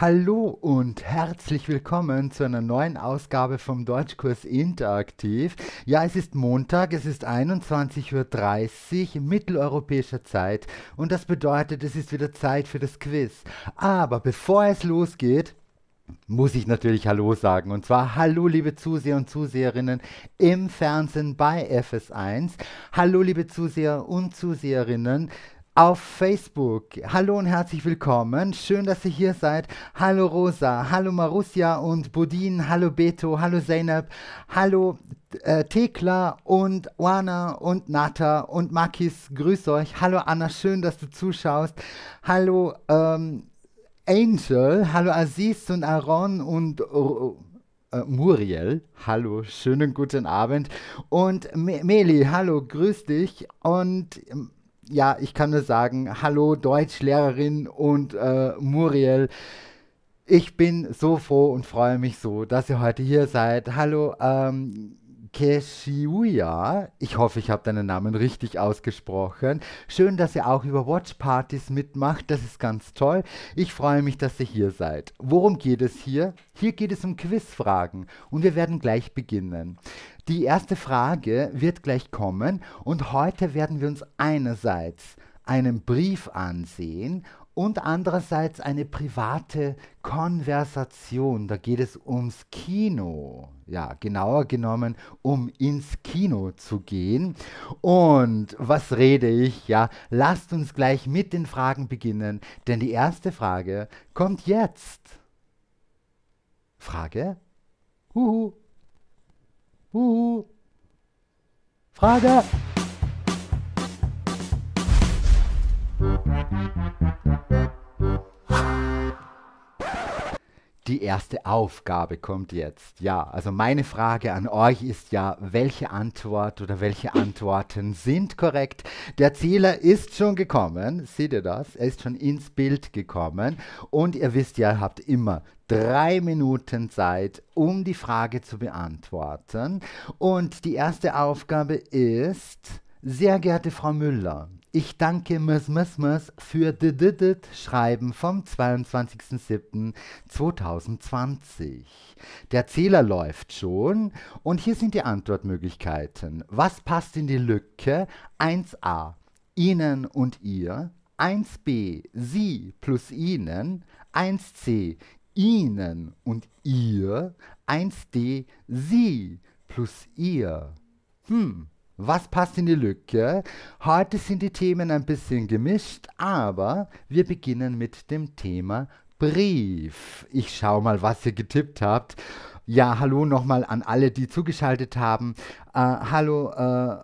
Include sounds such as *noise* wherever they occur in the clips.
Hallo und herzlich willkommen zu einer neuen Ausgabe vom Deutschkurs Interaktiv. Ja, es ist Montag, es ist 21.30 Uhr mitteleuropäischer Zeit und das bedeutet, es ist wieder Zeit für das Quiz. Aber bevor es losgeht, muss ich natürlich Hallo sagen. Und zwar Hallo, liebe Zuseher und Zuseherinnen im Fernsehen bei FS1. Hallo, liebe Zuseher und Zuseherinnen auf Facebook. Hallo und herzlich willkommen. Schön, dass ihr hier seid. Hallo Rosa, hallo Marussia und Bodin, hallo Beto, hallo Zeynep, hallo äh, Tekla und Juana und Nata und Makis. Grüß euch. Hallo Anna, schön, dass du zuschaust. Hallo ähm, Angel, hallo Aziz und Aaron und... R Uh, oh, oh, äh, Muriel, hallo, schönen guten Abend. Und Me Meli, hallo, grüß dich. Und ja, ich kann nur sagen, hallo Deutschlehrerin und äh, Muriel. Ich bin so froh und freue mich so, dass ihr heute hier seid. Hallo, ähm, Keshiuya, ich hoffe, ich habe deinen Namen richtig ausgesprochen. Schön, dass ihr auch über Watchpartys mitmacht, das ist ganz toll. Ich freue mich, dass ihr hier seid. Worum geht es hier? Hier geht es um Quizfragen und wir werden gleich beginnen. Die erste Frage wird gleich kommen und heute werden wir uns einerseits einen Brief ansehen und andererseits eine private Konversation. Da geht es ums Kino. Ja, genauer genommen, um ins Kino zu gehen. Und was rede ich? Ja, lasst uns gleich mit den Fragen beginnen, denn die erste Frage kommt jetzt. Frage? Huhu. Huhu. Frage. Die erste Aufgabe kommt jetzt. Ja, also meine Frage an euch ist ja, welche Antwort oder welche Antworten sind korrekt? Der Zähler ist schon gekommen, seht ihr das? Er ist schon ins Bild gekommen und ihr wisst ja, ihr habt immer drei Minuten Zeit, um die Frage zu beantworten. Und die erste Aufgabe ist, sehr geehrte Frau Müller, ich danke Miss Miss Miss für Dididit Schreiben vom 22.07.2020. Der Zähler läuft schon und hier sind die Antwortmöglichkeiten. Was passt in die Lücke? 1a. Ihnen und ihr. 1b. Sie plus Ihnen. 1c. Ihnen und ihr. 1d. Sie plus ihr. Hm was passt in die Lücke? Heute sind die Themen ein bisschen gemischt, aber wir beginnen mit dem Thema Brief. Ich schau mal, was ihr getippt habt. Ja, hallo nochmal an alle, die zugeschaltet haben. Äh, hallo, äh,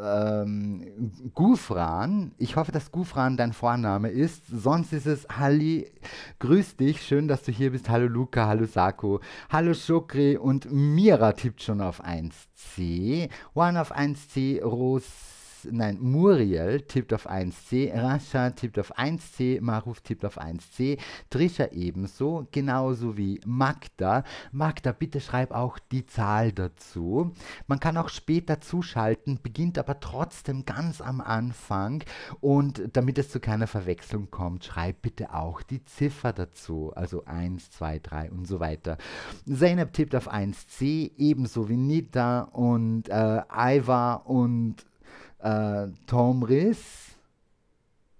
ähm, Gufran. Ich hoffe, dass Gufran dein Vorname ist. Sonst ist es Halli. Grüß dich. Schön, dass du hier bist. Hallo Luca, hallo Sako, hallo Shokri und Mira tippt schon auf 1C. One auf 1C, Rose nein, Muriel tippt auf 1C, Rasha tippt auf 1C, Maruf tippt auf 1C, Trisha ebenso, genauso wie Magda. Magda, bitte schreib auch die Zahl dazu. Man kann auch später zuschalten, beginnt aber trotzdem ganz am Anfang und damit es zu keiner Verwechslung kommt, schreib bitte auch die Ziffer dazu, also 1, 2, 3 und so weiter. Zeynep tippt auf 1C, ebenso wie Nita und äh, Iva und äh, Tomris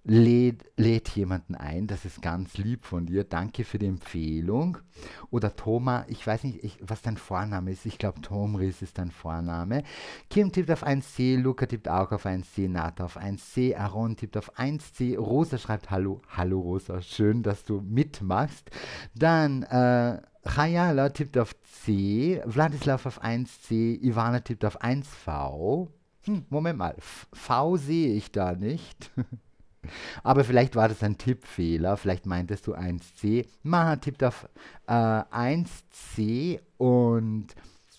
lädt, läd jemanden ein, das ist ganz lieb von dir, danke für die Empfehlung. Oder Thomas, ich weiß nicht, ich, was dein Vorname ist, ich glaube Tomris ist dein Vorname. Kim tippt auf 1C, Luca tippt auch auf 1C, Nata auf 1C, Aaron tippt auf 1C, Rosa schreibt Hallo, hallo Rosa, schön, dass du mitmachst. Dann, äh, Chayala tippt auf C, Vladislav auf 1C, Ivana tippt auf 1V hm, Moment mal, V sehe ich da nicht. *laughs* Aber vielleicht war das ein Tippfehler, vielleicht meintest du 1C. Maha tippt auf äh, 1C und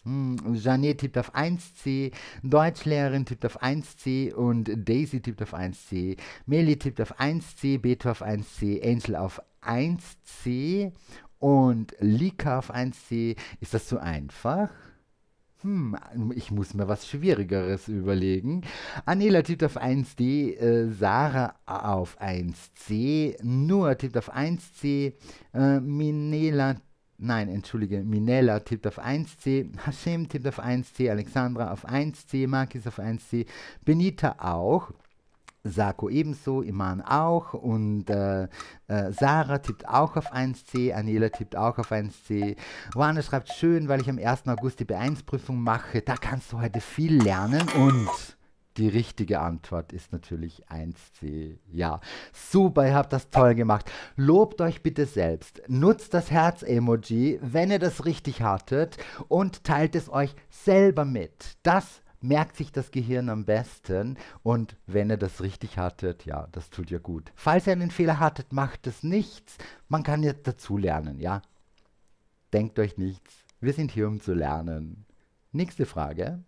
hm, Janet tippt auf 1C, Deutschlehrerin tippt auf 1C und Daisy tippt auf 1C, Meli tippt auf 1C, Beto auf 1C, Angel auf 1C und Lika auf 1C. Ist das zu einfach? hm, ich muss mir was Schwierigeres überlegen. Anela tippt auf 1D, äh, Sarah auf 1C, Noah tippt auf 1C, äh, Minela Nein, entschuldige, Minella tippt auf 1C, Hashem tippt auf 1C, Alexandra auf 1C, Markis auf 1C, Benita auch. Sako ebenso, Iman auch und äh, äh Sarah tippt auch auf 1C, Anela tippt auch auf 1C. Juana schreibt schön, weil ich am 1. August die B1-Prüfung mache. Da kannst du heute viel lernen und die richtige Antwort ist natürlich 1C. Ja, super, ihr habt das toll gemacht. Lobt euch bitte selbst. Nutzt das Herz-Emoji, wenn ihr das richtig hattet und teilt es euch selber mit. Das merkt sich das Gehirn am besten. Und wenn ihr das richtig hattet, ja, das tut ja gut. Falls ihr einen Fehler hattet, macht es nichts. Man kann ja dazu lernen, ja. Denkt euch nichts. Wir sind hier, um zu lernen. Nächste Frage.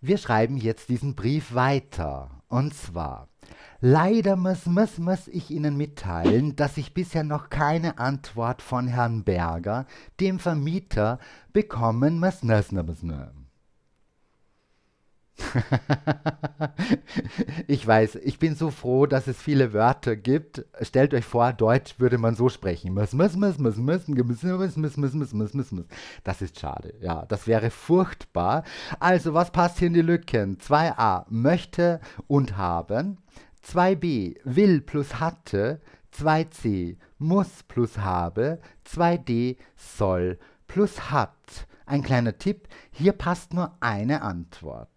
Wir schreiben jetzt diesen Brief weiter. Und zwar, Leider muss, muss, muss ich Ihnen mitteilen, dass ich bisher noch keine Antwort von Herrn Berger, dem Vermieter, bekommen muss. muss, muss, muss. ich weiß, ich bin so froh, dass es viele Wörter gibt. Stellt euch vor, Deutsch würde man so sprechen. Das ist schade. Ja, das wäre furchtbar. Also, was passt hier in die Lücken? 2a, möchte und haben. 2b will plus hatte, 2c muss plus habe, 2d soll plus hat. Ein kleiner Tipp, hier passt nur eine Antwort.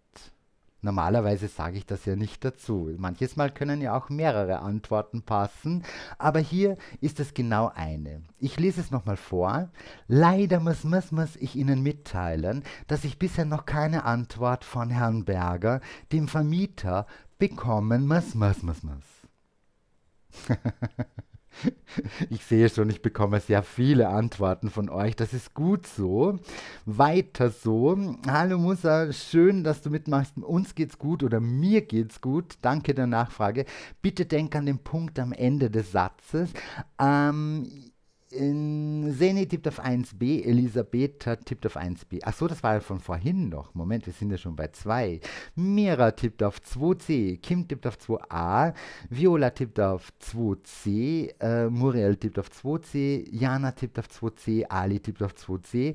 Normalerweise sage ich das ja nicht dazu. Manches Mal können ja auch mehrere Antworten passen, aber hier ist es genau eine. Ich lese es nochmal vor. Leider muss, muss, muss ich Ihnen mitteilen, dass ich bisher noch keine Antwort von Herrn Berger, dem Vermieter, bekommen muss, muss, muss, muss. *laughs* *laughs* Ich sehe schon, ich bekomme sehr viele Antworten von euch. Das ist gut so. Weiter so. Hallo Musa, schön, dass du mitmachst. Uns geht's gut oder mir geht's gut. Danke der Nachfrage. Bitte denk an den Punkt am Ende des Satzes. Ähm, in Seni tippt auf 1b, Elisabeth tippt auf 1b. Achso, das war ja von vorhin noch. Moment, wir sind ja schon bei 2. Mira tippt auf 2c, Kim tippt auf 2a, Viola tippt auf 2c, äh, Muriel tippt auf 2c, Jana tippt auf 2c, Ali tippt auf 2c,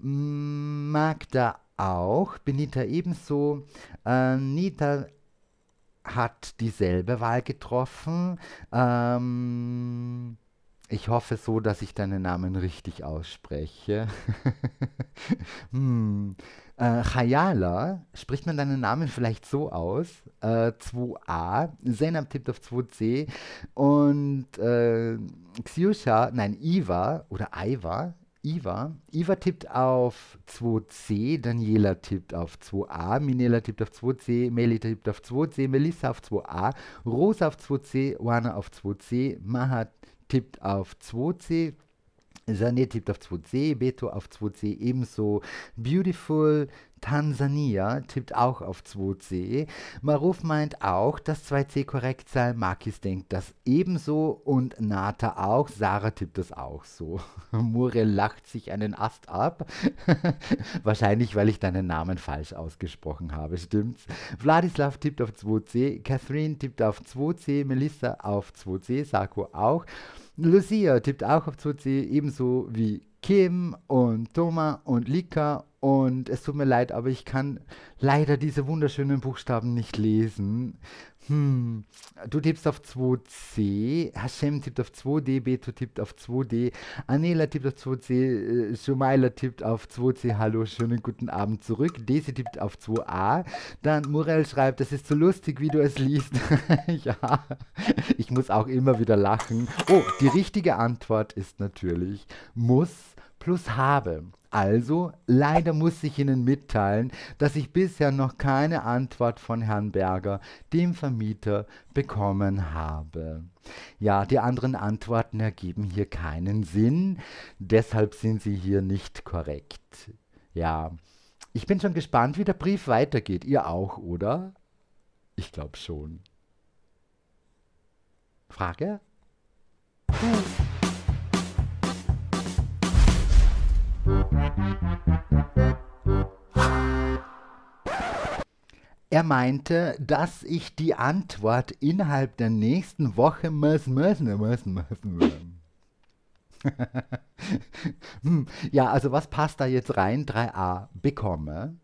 mm, Magda auch, Benita ebenso, äh, Nita hat dieselbe Wahl getroffen. Ähm, ich hoffe so, dass ich deinen Namen richtig ausspreche. *laughs* hm. Äh, Chayala, spricht man deinen Namen vielleicht so aus? Äh, 2a, Zenab tippt auf 2c und äh, Xiusha, nein, Iva oder Iva, Iva. Iva tippt auf 2C, Daniela tippt auf 2A, Minela tippt auf 2C, Meli tippt auf 2C, Melissa auf 2A, Rosa auf 2C, Juana auf 2C, Mahat tippt auf 2C, Janet tippt auf 2C, Beto auf 2C ebenso. Beautiful Tansania tippt auch auf 2C. Maruf meint auch, dass 2C korrekt sei. Markis denkt das ebenso und Nata auch. Sarah tippt das auch so. *laughs* Muriel lacht sich einen Ast ab. *laughs* Wahrscheinlich, weil ich deinen Namen falsch ausgesprochen habe, stimmt's? Vladislav tippt auf 2C, Catherine tippt auf 2C, Melissa auf 2C, Sarko auch. Lucia tippt auch auf 2 ebenso wie Kim und Thomas und Lika. Und es tut mir leid, aber ich kann leider diese wunderschönen Buchstaben nicht lesen. Hm, du tippst auf 2C, Hashem tippt auf 2D, Beto tippt auf 2D, Anela tippt auf 2C, äh, Shumaila tippt auf 2C, hallo, schönen guten Abend zurück, Desi tippt auf 2A, dann Morel schreibt, das ist so lustig, wie du es liest. *laughs* ja, ich muss auch immer wieder lachen. Oh, die richtige Antwort ist natürlich muss plus habe. Also, leider muss ich Ihnen mitteilen, dass ich bisher noch keine Antwort von Herrn Berger, dem Vermieter, bekommen habe. Ja, die anderen Antworten ergeben hier keinen Sinn, deshalb sind sie hier nicht korrekt. Ja, ich bin schon gespannt, wie der Brief weitergeht. Ihr auch, oder? Ich glaube schon. Frage? Hm. Er meinte, dass ich die Antwort innerhalb der nächsten Woche müssen, müssen, müssen, müssen. *laughs* Hm. ja, also was passt da jetzt rein? 3a bekomme,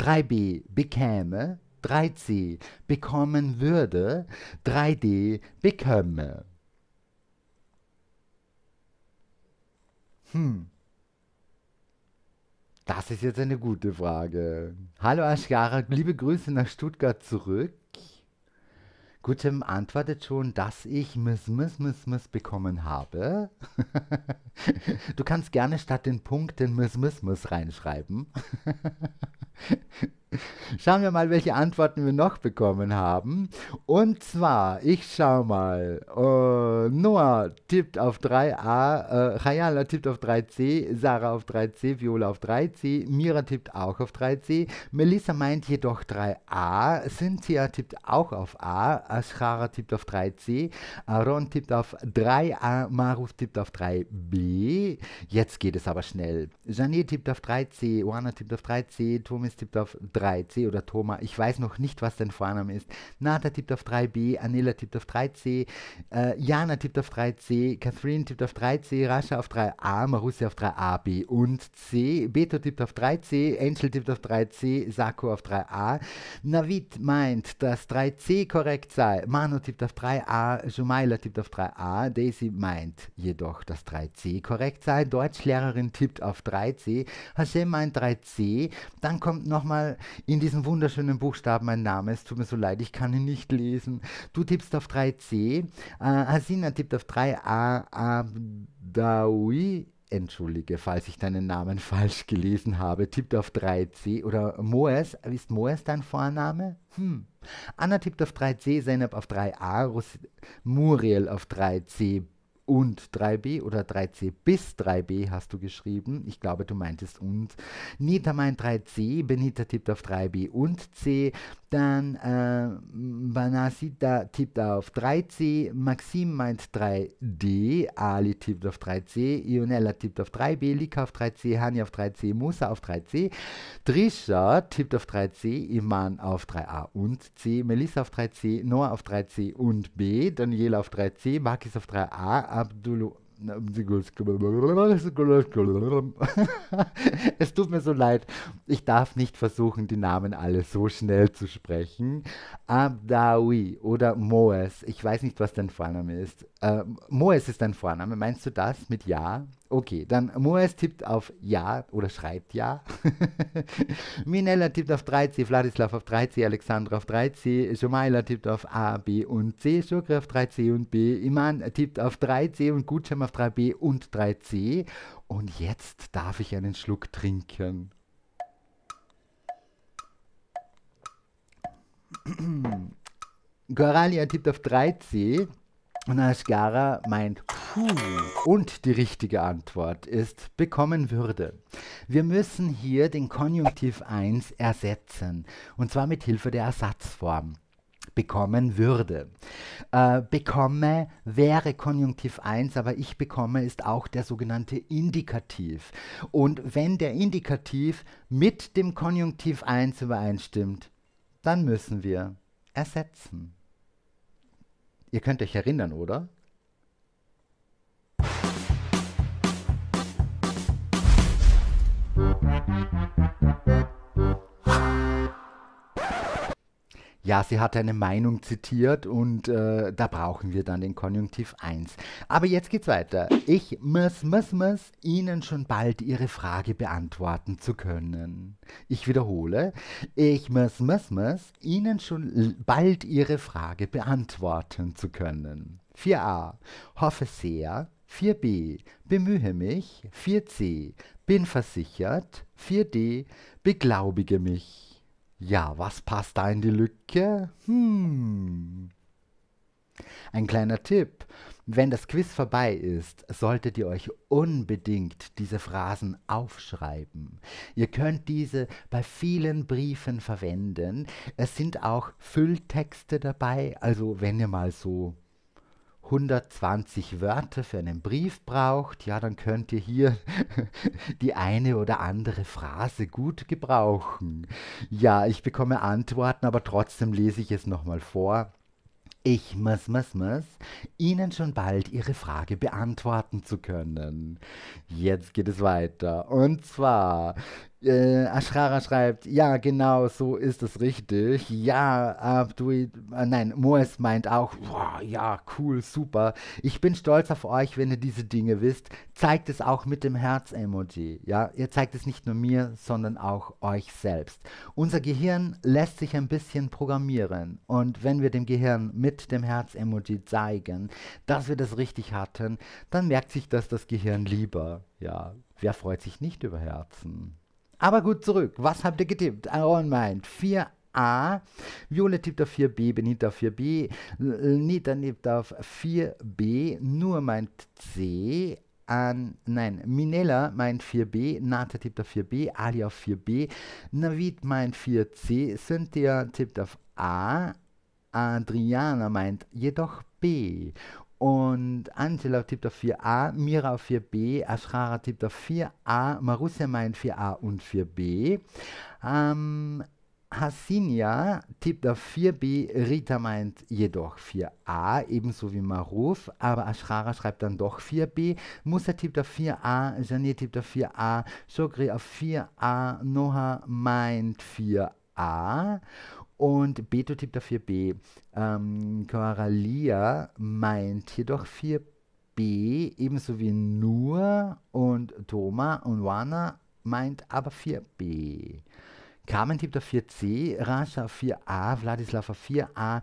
3b bekäme, 3c bekommen würde, 3d bekomme. Hm. Das ist jetzt eine gute Frage. Hallo Aschkara, liebe Grüße nach Stuttgart zurück. Gutem antwortet schon, dass ich Miss Miss Miss Miss bekommen habe. du kannst gerne statt den Punkten Miss Miss Miss reinschreiben. Schauen wir mal, welche Antworten wir noch bekommen haben. Und zwar, ich schau mal. Uh, Noah tippt auf 3a, äh, Hayala tippt auf 3c, Sarah auf 3c, Viola auf 3c, Mira tippt auch auf 3c, Melissa meint jedoch 3a, Cynthia tippt auch auf a, Ashara tippt auf 3c, Aaron tippt auf 3a, Maruf tippt auf 3b. Jetzt geht es aber schnell. Janet tippt auf 3c, Juana tippt auf 3c, Thomas tippt auf 3 3C oder Thomas, ich weiß noch nicht, was dein Vorname ist. Nata tippt auf 3B, Anela tippt auf 3C, äh, Jana tippt auf 3C, Catherine tippt auf 3C, Rascha auf 3A, Marussia auf 3A, B und C, Beto tippt auf 3C, Angel tippt auf 3C, Sako auf 3A, Navid meint, dass 3C korrekt sei, Manu tippt auf 3A, Jumaila tippt auf 3A, Daisy meint jedoch, dass 3C korrekt sei, Deutschlehrerin tippt auf 3C, Hashem meint 3C, dann kommt nochmal in diesen wunderschönen Buchstaben ein Name. Es tut mir so leid, ich kann ihn nicht lesen. Du tippst auf 3C, äh, Hasina tippt auf 3A, Abdawi entschuldige, falls ich deinen Namen falsch gelesen habe, tippt auf 3C oder Moes, ist Moes dein Vorname? Hm. Anna tippt auf 3C, Zeynep auf 3A, Ros Muriel auf 3C, und 3b oder 3c bis 3b hast du geschrieben. Ich glaube, du meintest und. Nita meint 3c, Benita tippt auf 3b und c. Dann äh, Banasita tippt auf 3C, Maxim meint 3D, Ali tippt auf 3C, Ionella tippt auf 3B, Lika auf 3C, Hani auf 3C, Musa auf 3C, Trisha tippt auf 3C, Iman auf 3A und C, Melissa auf 3C, Noah auf 3C und B, Daniela auf 3C, Markis auf 3A, Abdullah *laughs* Es tut mir so leid. Ich darf nicht versuchen, die Namen alle so schnell zu sprechen. Abdawi oder Moes. Ich weiß nicht, was dein Vorname ist. Äh, Moes ist dein Vorname. Meinst du das mit Ja? Okay, dann Moes tippt auf Ja oder schreibt Ja. *laughs* Minella tippt auf 3C, Vladislav auf 3C, Alexandra auf 3C, Somaila tippt auf A, B und C, Schurke auf 3C und B, Iman tippt auf 3C und Gutscham auf 3B und 3C. Und jetzt darf ich einen Schluck trinken. *clears throat* Goralia tippt auf 3C. Und als Clara meint Puh und die richtige Antwort ist bekommen würde. Wir müssen hier den Konjunktiv 1 ersetzen und zwar mit Hilfe der Ersatzform bekommen würde. Äh, bekomme wäre Konjunktiv 1, aber ich bekomme ist auch der sogenannte Indikativ. Und wenn der Indikativ mit dem Konjunktiv 1 übereinstimmt, dann müssen wir ersetzen. Ihr könnt euch erinnern, oder? Ja, sie hat eine Meinung zitiert und äh, da brauchen wir dann den Konjunktiv 1. Aber jetzt geht's weiter. Ich muss, muss, muss Ihnen schon bald Ihre Frage beantworten zu können. Ich wiederhole. Ich muss, muss, muss Ihnen schon bald Ihre Frage beantworten zu können. 4a. Hoffe sehr. 4b. Bemühe mich. 4c. Bin versichert. 4d. Beglaubige mich. Ja, was passt da in die Lücke? Hm. Ein kleiner Tipp. Wenn das Quiz vorbei ist, solltet ihr euch unbedingt diese Phrasen aufschreiben. Ihr könnt diese bei vielen Briefen verwenden. Es sind auch Fülltexte dabei, also wenn ihr mal so 120 Wörter für einen Brief braucht, ja, dann könnt ihr hier *laughs* die eine oder andere Phrase gut gebrauchen. Ja, ich bekomme Antworten, aber trotzdem lese ich es nochmal vor. Ich muss, muss, muss, Ihnen schon bald Ihre Frage beantworten zu können. Jetzt geht es weiter. Und zwar, äh, Ashrara schreibt, ja, genau, so ist es richtig. Ja, Abdui, äh, äh, nein, Moes meint auch, wow, ja, cool, super. Ich bin stolz auf euch, wenn ihr diese Dinge wisst. Zeigt es auch mit dem Herz-Emoji. Ja, ihr zeigt es nicht nur mir, sondern auch euch selbst. Unser Gehirn lässt sich ein bisschen programmieren. Und wenn wir dem Gehirn mit dem Herz-Emoji zeigen, dass wir das richtig hatten, dann merkt sich das das Gehirn lieber. Ja, wer freut sich nicht über Herzen? Aber gut zurück. Was habt ihr getippt? Aaron meint 4 A. Violet tippt auf 4b, Benita auf 4b, Nita tippt auf 4b, Nur meint C, an, nein, Minella meint 4b, Nata tippt auf 4b, Ali auf 4b, Navid meint 4c, Cynthia tippt auf A, Adriana meint jedoch B und Angela tippt auf 4a, Mira auf 4b, Ashrara tippt auf 4a, Marussia meint 4a und 4b. Ähm, Hassinia tippt auf 4b, Rita meint jedoch 4a, ebenso wie Maruf, aber Ashrara schreibt dann doch 4b, Musa tippt auf 4a, Janir tippt auf 4a, Shogri auf 4a, Noha meint 4a und Betotyp der 4b. Ähm, Coralia meint jedoch 4b, ebenso wie Nur und Toma und Wana meint aber 4b. Carmen tippt auf 4c, Rasha 4a, auf 4a,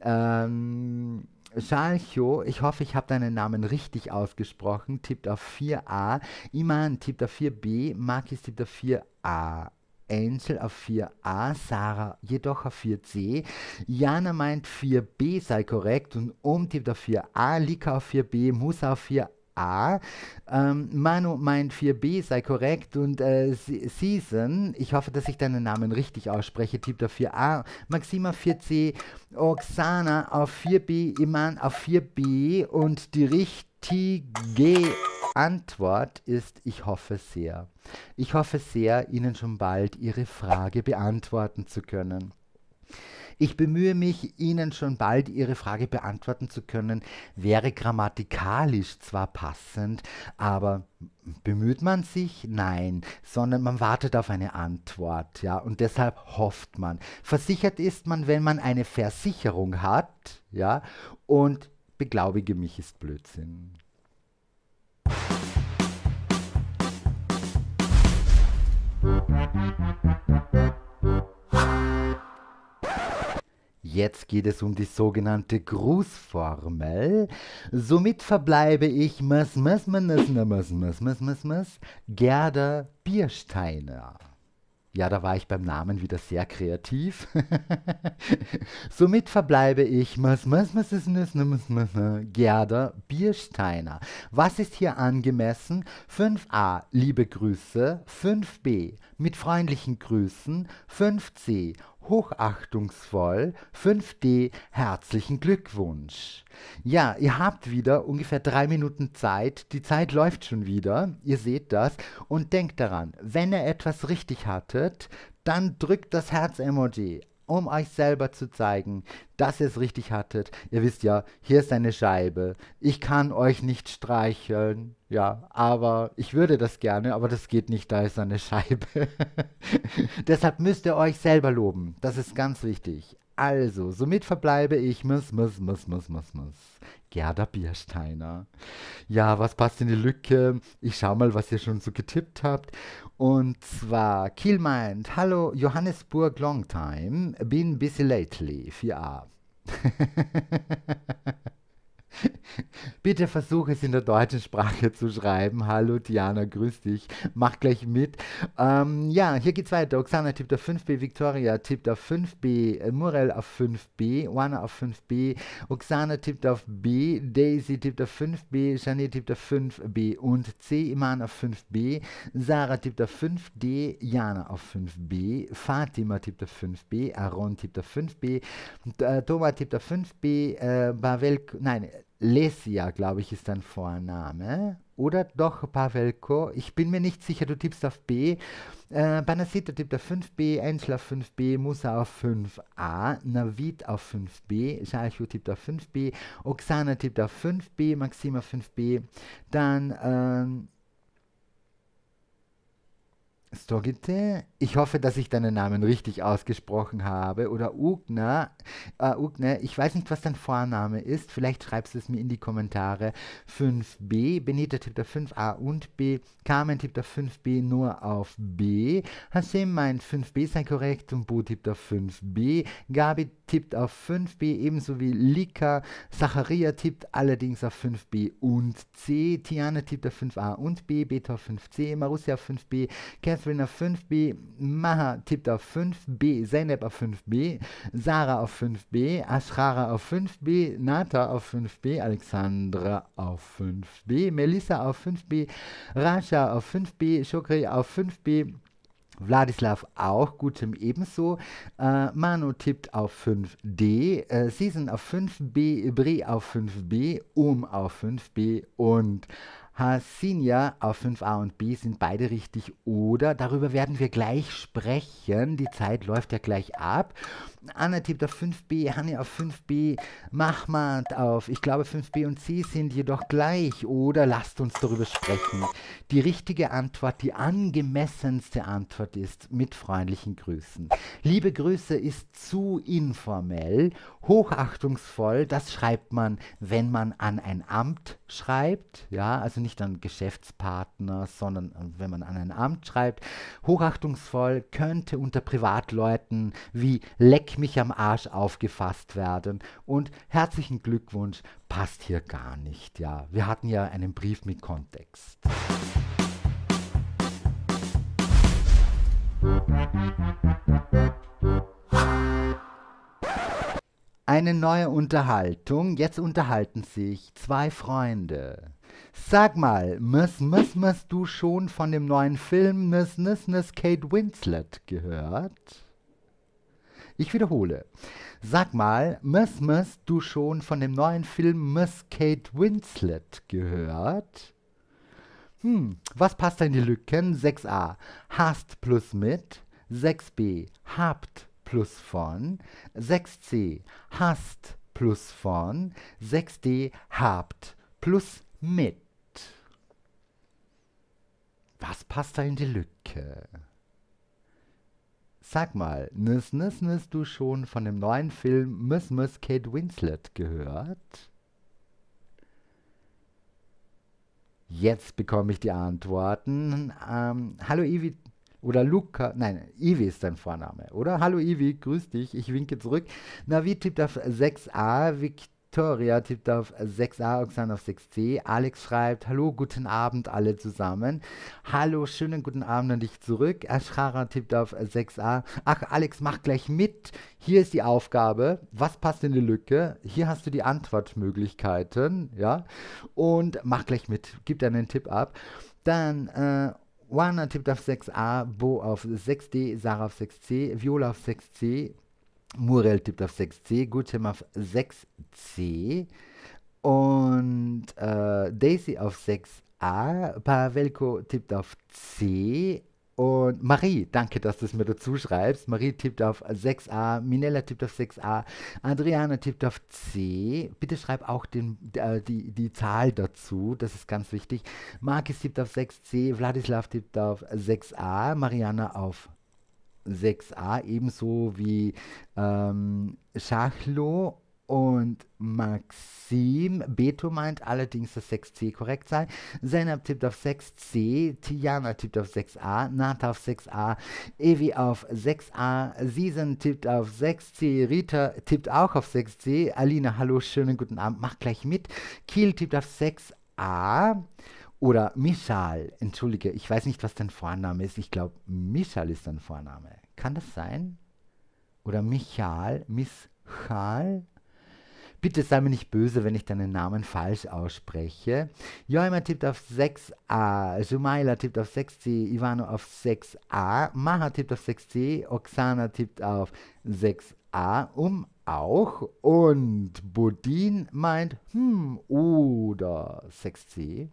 ähm, Schalcho, ich hoffe, ich habe deinen Namen richtig ausgesprochen, tippt auf 4a, Iman tippt auf 4b, Markis tippt auf 4a. Angel auf 4a, Sarah jedoch auf 4c. Jana meint 4b sei korrekt und umtippt auf 4a, Lika auf 4b, Musa auf 4a A. Ähm, Manu meint 4b sei korrekt und äh, Season, ich hoffe, dass ich deinen Namen richtig ausspreche, tippt auf 4a. Maxima 4c, Oksana auf 4b, Iman auf 4b und die richtige Antwort ist, ich hoffe sehr. Ich hoffe sehr, Ihnen schon bald Ihre Frage beantworten zu können. Ich bemühe mich, Ihnen schon bald Ihre Frage beantworten zu können, wäre grammatikalisch zwar passend, aber bemüht man sich? Nein, sondern man wartet auf eine Antwort, ja, und deshalb hofft man. Versichert ist man, wenn man eine Versicherung hat, ja, und beglaubige mich ist Blödsinn. Thank Jetzt geht es um die sogenannte Grußformel. Somit verbleibe ich mas mas mas mas mas mas mas mas Gerda Biersteiner. Ja, da war ich beim Namen wieder sehr kreativ. Somit verbleibe ich mas mas mas mas mas mas Gerda Biersteiner. Was ist hier angemessen? 5a liebe Grüße, 5b mit freundlichen Grüßen, 5c hochachtungsvoll 5D herzlichen Glückwunsch. Ja, ihr habt wieder ungefähr drei Minuten Zeit. Die Zeit läuft schon wieder. Ihr seht das. Und denkt daran, wenn ihr etwas richtig hattet, dann drückt das Herz-Emoji um euch selber zu zeigen, dass ihr es richtig hattet. Ihr wisst ja, hier ist eine Scheibe. Ich kann euch nicht streicheln. Ja, aber ich würde das gerne, aber das geht nicht, da ist eine Scheibe. *laughs* Deshalb müsst ihr euch selber loben. Das ist ganz wichtig. Also, somit verbleibe ich muss, muss, muss, muss, muss, muss. Gerda Biersteiner. Ja, was passt in die Lücke? Ich schau mal, was ihr schon so getippt habt. Und zwar Kiel meint, hallo Johannesburg Long Time, been busy lately, 4a. *laughs* Bitte versuche es in der deutschen Sprache zu schreiben. Hallo Diana, grüß dich. Mach gleich mit. Ähm, ja, hier geht's weiter. Oksana tippt auf 5b, Victoria tippt auf 5b, äh, Murel auf 5b, Juana auf 5b, Oksana tippt auf b, Daisy tippt auf 5b, Janine tippt auf 5b und C, Iman auf 5b, Sarah tippt auf 5d, Jana auf 5b, Fatima tippt auf 5b, Aaron tippt auf 5b, Thomas tippt auf 5b, äh, Bavel, nein, Lesia, glaube ich, ist dein Vorname. Oder doch Pavelko. Ich bin mir nicht sicher, du tippst auf B. Äh, Banasita tippt auf 5B, Angela auf 5B, Musa auf 5A, Navid auf 5B, Shaishu tippt auf 5B, Oksana tippt auf 5B, Maxima 5B. Dann ähm, Storgite, ich hoffe, dass ich deinen Namen richtig ausgesprochen habe. Oder Ugna, äh, Ugne, ich weiß nicht, was dein Vorname ist. Vielleicht schreibst du es mir in die Kommentare. 5b, Benita tippt auf 5a und b, Carmen tippt auf 5b nur auf b, Hashem meint 5b sei korrekt und Bo tippt auf 5b, Gabi tippt auf 5b, ebenso wie Lika, Zacharia tippt allerdings auf 5b und c, Tiane tippt auf 5a und b, Beto auf 5c, Marussia auf 5b, Kevin Enes will auf 5b, Maha tippt auf 5b, Zeynep auf 5b, Sarah auf 5b, Ashara auf 5b, Nata auf 5b, Alexandra auf 5b, Melissa auf 5b, Rasha auf 5b, Shokri auf 5b, Wladislav auch, Gutem ebenso. Äh, Manu tippt auf 5D, äh, Season auf 5B, Brie auf 5B, Um auf 5B und Hasinja auf 5a und b sind beide richtig oder. Darüber werden wir gleich sprechen. Die Zeit läuft ja gleich ab. Anna tippt auf 5b, Hanni auf 5b, Machmand auf. Ich glaube, 5b und c sind jedoch gleich. Oder lasst uns darüber sprechen. Die richtige Antwort, die angemessenste Antwort ist mit freundlichen Grüßen. Liebe Grüße ist zu informell, hochachtungsvoll. Das schreibt man, wenn man an ein Amt schreibt. Ja, also nicht an Geschäftspartner, sondern wenn man an ein Amt schreibt. Hochachtungsvoll könnte unter Privatleuten wie Leck leck mich am Arsch aufgefasst werden. Und herzlichen Glückwunsch passt hier gar nicht. Ja, wir hatten ja einen Brief mit Kontext. Eine neue Unterhaltung. Jetzt unterhalten sich zwei Freunde. Sag mal, miss, miss, miss, du schon von dem neuen Film Miss, miss, miss Kate Winslet gehört? Ich wiederhole. Sag mal, Miss Miss, du schon von dem neuen Film Miss Kate Winslet gehört? Hm, was passt da in die Lücken? 6a. Hast plus mit. 6b. Habt plus von. 6c. Hast plus von. 6d. Habt plus mit. Was passt da in die Lücke? Sag mal, Nis Nis Nis, du schon von dem neuen Film Miss Miss Kate Winslet gehört? Jetzt bekomme ich die Antworten. Ähm, hallo Ivi oder Luca, nein, Ivi ist dein Vorname, oder? Hallo Ivi, grüß dich, ich winke zurück. Navi tippt auf 6a, Victor. Victoria tippt auf 6a, Oxan auf 6c. Alex schreibt, hallo, guten Abend alle zusammen. Hallo, schönen guten Abend an dich zurück. Ashara tippt auf 6a. Ach, Alex, mach gleich mit. Hier ist die Aufgabe. Was passt in die Lücke? Hier hast du die Antwortmöglichkeiten, ja. Und mach gleich mit. Gib deinen Tipp ab. Dann, äh, Juana tippt auf 6a, Bo auf 6d, Sarah auf 6c, Viola auf 6c, Murel tippt auf 6C, Gutem auf 6C und äh, Daisy auf 6A, Pavelko tippt auf C und Marie, danke, dass du es mir dazu schreibst. Marie tippt auf 6a, Minella tippt auf 6a, Adriana tippt auf C. Bitte schreib auch den, äh, die, die Zahl dazu, das ist ganz wichtig. Markis tippt auf 6c, Vladislav tippt auf 6a, Mariana auf 6a, ebenso wie ähm, Schachlo und Maxim. Beto meint allerdings, dass 6c korrekt sei. Zainab tippt auf 6c, Tiana tippt auf 6a, Nata auf 6a, Evi auf 6a, Season tippt auf 6c, Rita tippt auch auf 6c, Alina, hallo, schönen guten Abend, mach gleich mit. Kiel tippt auf 6a. Oder Michal, entschuldige, ich weiß nicht, was dein Vorname ist. Ich glaube, Michal ist dein Vorname. Kann das sein? Oder Michal, Michal? Bitte sei mir nicht böse, wenn ich deinen Namen falsch ausspreche. Joima tippt auf 6a, Jumaila tippt auf 6c, Ivano auf 6a, Maha tippt auf 6c, Oksana tippt auf 6a, um auch und Bodin meint hm oder 6c.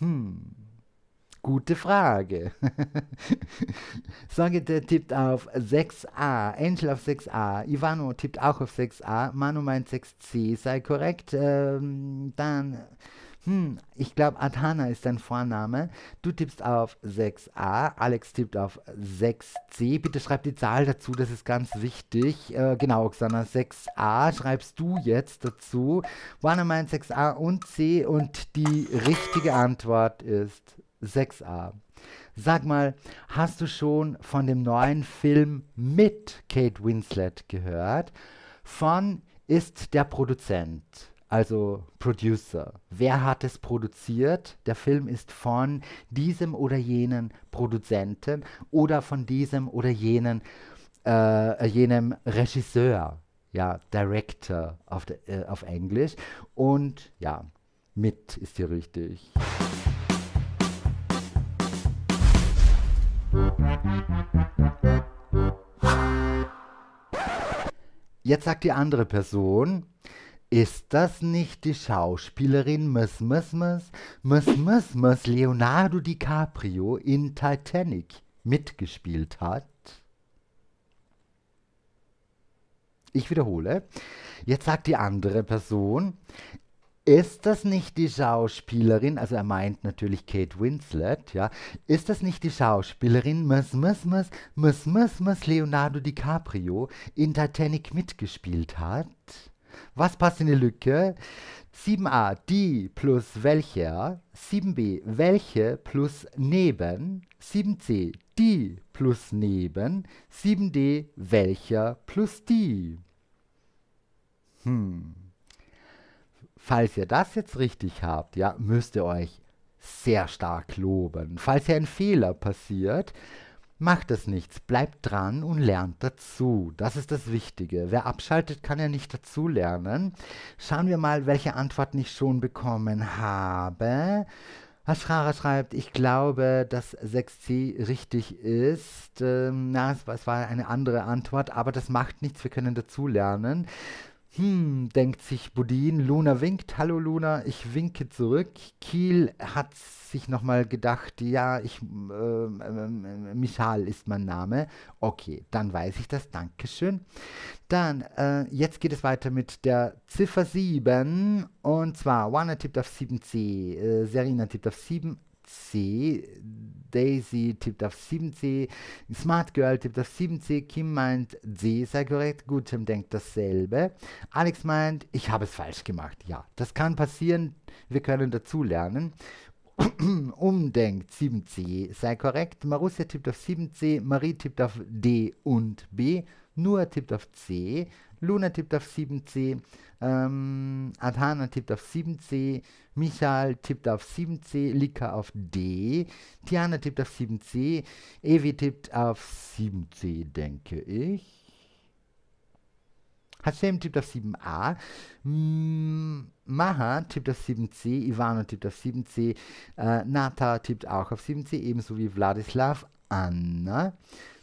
Hm. Gute Frage. Sorge tippt auf 6a, Angel auf 6a, Ivano tippt auch auf 6a, Manu meint 6c, sei korrekt. Ähm, dann, hm, ich glaube, Adhana ist dein Vorname. Du tippst auf 6a, Alex tippt auf 6c. Bitte schreib die Zahl dazu, das ist ganz wichtig. Äh, genau, Oksana, 6a schreibst du jetzt dazu. Wanna meint 6a und c und die richtige Antwort ist 6a. Sag mal, hast du schon von dem neuen Film mit Kate Winslet gehört? Von ist der Produzent, also Producer. Wer hat es produziert? Der Film ist von diesem oder jenen Produzenten oder von diesem oder jenen, äh, jenem Regisseur. Ja, Director auf, de, äh, auf Englisch. Und ja, mit ist hier richtig. Jetzt sagt die andere Person, ist das nicht die Schauspielerin Miss Miss Miss Miss Miss Miss Leonardo DiCaprio in Titanic mitgespielt hat? Ich wiederhole. Jetzt sagt die andere Person, ist das nicht die Schauspielerin, also er meint natürlich Kate Winslet, ja, ist das nicht die Schauspielerin Miss, Miss, Miss, Miss, Miss, Miss Leonardo DiCaprio in Titanic mitgespielt hat? Was passt in die Lücke? 7a, die plus welcher, 7b, welche plus neben, 7c, die plus neben, 7d, welcher plus die. Hm falls ihr das jetzt richtig habt, ja, müsst ihr euch sehr stark loben. Falls ihr ein Fehler passiert, macht es nichts, bleibt dran und lernt dazu. Das ist das Wichtige. Wer abschaltet, kann ja nicht dazu lernen. Schauen wir mal, welche Antworten ich schon bekommen habe. Aschrara schreibt, ich glaube, dass 6c richtig ist. Ähm, na, es, es war eine andere Antwort, aber das macht nichts, wir können dazulernen. Hm, denkt sich Budin. Luna winkt. Hallo Luna, ich winke zurück. Kiel hat sich nochmal gedacht, ja, ich, äh, äh, äh, Michal ist mein Name. Okay, dann weiß ich das. Dankeschön. Dann, äh, jetzt geht es weiter mit der Ziffer 7. Und zwar, Wana tippt auf 7c, äh, Serena tippt auf 7c. Daisy tippt auf 7C, Smart Girl tippt auf 7C, Kim meint, C sei korrekt, Gutem denkt dasselbe, Alex meint, ich habe es falsch gemacht. Ja, das kann passieren, wir können dazu lernen. *clears throat* umdenkt. 7c sei korrekt. Marussia tippt auf 7c, Marie tippt auf D und B, Nur tippt auf C, Luna tippt auf 7c, ähm, Adhana tippt auf 7c, Michael tippt auf 7c, Lika auf D, Tiana tippt auf 7c, Evi tippt auf 7c, denke ich. Hashem tippt auf 7a. Mm, Maha tippt auf 7c, Ivano tippt auf 7c, äh, Nata tippt auch auf 7c, ebenso wie Vladislav, Anna.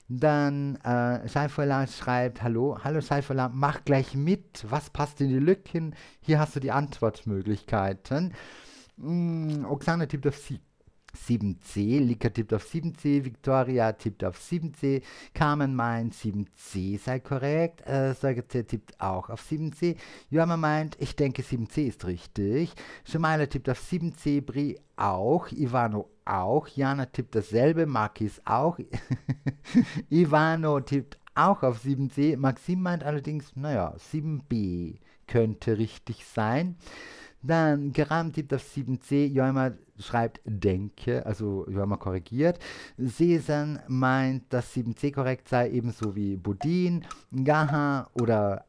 Dann äh, Scheifela schreibt, hallo, hallo Scheifela, mach gleich mit, was passt in die Lücken? Hier hast du die Antwortmöglichkeiten. Mm, Oksana tippt auf Sieg. 7C, Lika tippt auf 7C, Victoria tippt auf 7C, Carmen meint 7C sei korrekt, äh, Säugetier tippt auch auf 7C, Jörma meint, ich denke 7C ist richtig, Shumaila tippt auf 7C, Bri auch, Ivano auch, Jana tippt dasselbe, Markis auch, *laughs* Ivano tippt auch auf 7C, Maxim meint allerdings, naja, 7B könnte richtig sein. Dann Geramtipp auf 7c, Joima schreibt denke, also Joima korrigiert. Sesan meint, dass 7c korrekt sei, ebenso wie Bodin, Gaha oder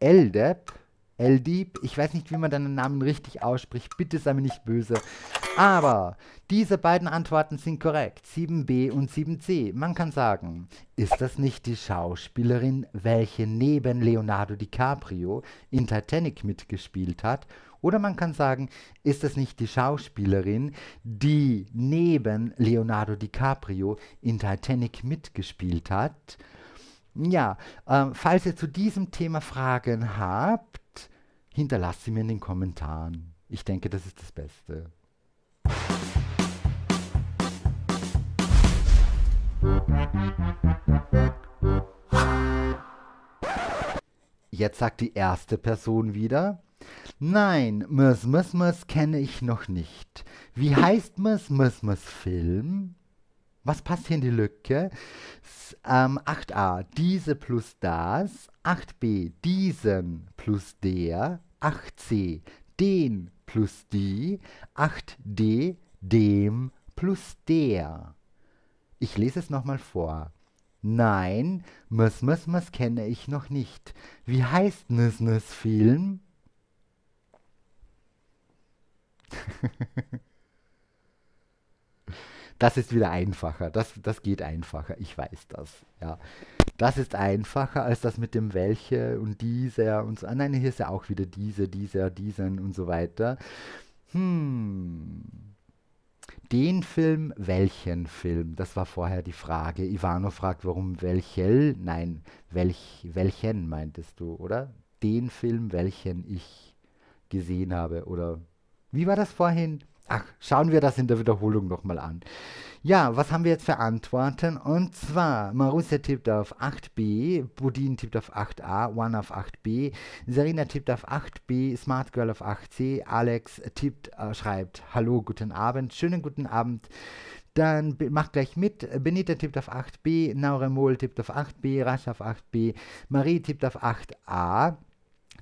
Eldep Eldieb, ich weiß nicht, wie man deinen Namen richtig ausspricht, bitte sei mir nicht böse. Aber diese beiden Antworten sind korrekt, 7b und 7c. Man kann sagen, ist das nicht die Schauspielerin, welche neben Leonardo DiCaprio in Titanic mitgespielt hat? Oder man kann sagen, ist das nicht die Schauspielerin, die neben Leonardo DiCaprio in Titanic mitgespielt hat? Ja, äh, falls ihr zu diesem Thema Fragen habt, hinterlass sie mir in den Kommentaren. Ich denke, das ist das Beste. Jetzt sagt die erste Person wieder. Nein, Miss Miss Miss kenne ich noch nicht. Wie heißt Miss Miss Miss Film? Was passt hier in die Lücke? Ähm, 8a, diese plus das. 8b, diesen plus der. 8c den plus die, 8d dem plus der. Ich lese es nochmal vor. Nein, Miss Miss Miss kenne ich noch nicht. Wie heißt Miss Miss Film? *laughs* das ist wieder einfacher. Das, das geht einfacher. Ich weiß das. Ja. Das ist einfacher als das mit dem welche und dieser und so. Ah, nein, hier ist ja auch wieder diese, dieser, diesen und so weiter. Hm. Den Film, welchen Film? Das war vorher die Frage. Ivano fragt, warum welchel? Nein, welch, welchen meintest du, oder? Den Film, welchen ich gesehen habe, oder wie war das vorhin? Ach, schauen wir das in der Wiederholung nochmal an. Ja, was haben wir jetzt für Antworten? Und zwar, Marussia tippt auf 8b, Budin tippt auf 8a, One auf 8b, Serena tippt auf 8b, Smart Girl auf 8c, Alex tippt, äh, schreibt, hallo, guten Abend, schönen guten Abend. Dann macht gleich mit. Benita tippt auf 8b, Nauremol tippt auf 8b, Rasch auf 8b, Marie tippt auf 8a.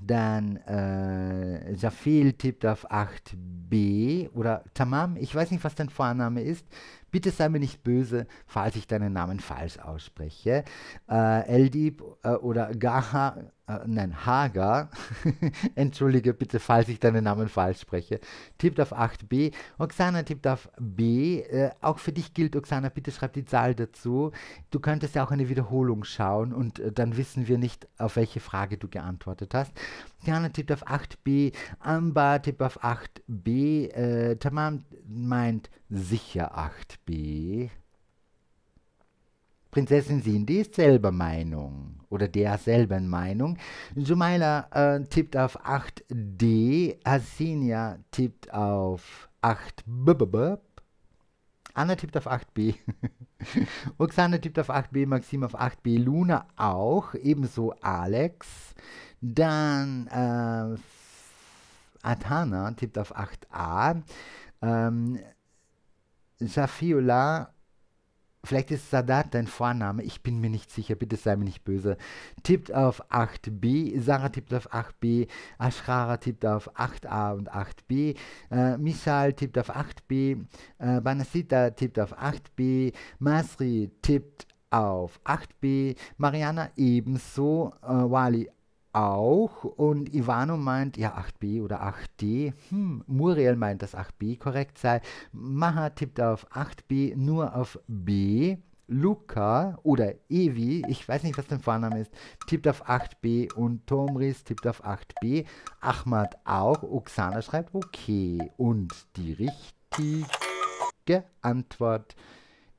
Dann äh, Jafil tippt auf 8b oder Tamam, ich weiß nicht, was dein Vorname ist. Bitte sei mir nicht böse, falls ich deinen Namen falsch ausspreche. Äh, Eldib äh, oder Gaha äh, nein, Hager, *laughs* entschuldige bitte, falls ich deinen Namen falsch spreche, tippt auf 8b, Oksana tippt auf b, äh, auch für dich gilt, Oksana, bitte schreib die Zahl dazu. Du könntest ja auch eine Wiederholung schauen und äh, dann wissen wir nicht, auf welche Frage du geantwortet hast. Diana tippt auf 8b, Amber tippt auf 8b, äh, Tamam meint sicher 8b. Prinzessin Cindy ist selber Meinung oder derselben Meinung. Jumaila äh, tippt auf 8D, Asinia tippt auf 8 b Anna tippt auf 8b, *laughs* Oksana tippt auf 8b, Maxim auf 8b, Luna auch, ebenso Alex. Dann äh, Athana tippt auf 8a, ähm, Jafiola Vielleicht ist Sadat dein Vorname, ich bin mir nicht sicher, bitte sei mir nicht böse. Tippt auf 8b, Sarah tippt auf 8b, Ashrara tippt auf 8a und 8b, äh, Michal tippt auf 8b, äh, Banasita tippt auf 8b, Masri tippt auf 8b, Mariana ebenso, äh, Wali auch und Ivano meint, ja 8b oder 8d, hm, Muriel meint, dass 8b korrekt sei, Maha tippt auf 8b, nur auf b, Luca oder Evi, ich weiß nicht, was dein Vorname ist, tippt auf 8b und Tomris tippt auf 8b, Ahmad auch, Oksana schreibt okay und die richtige Antwort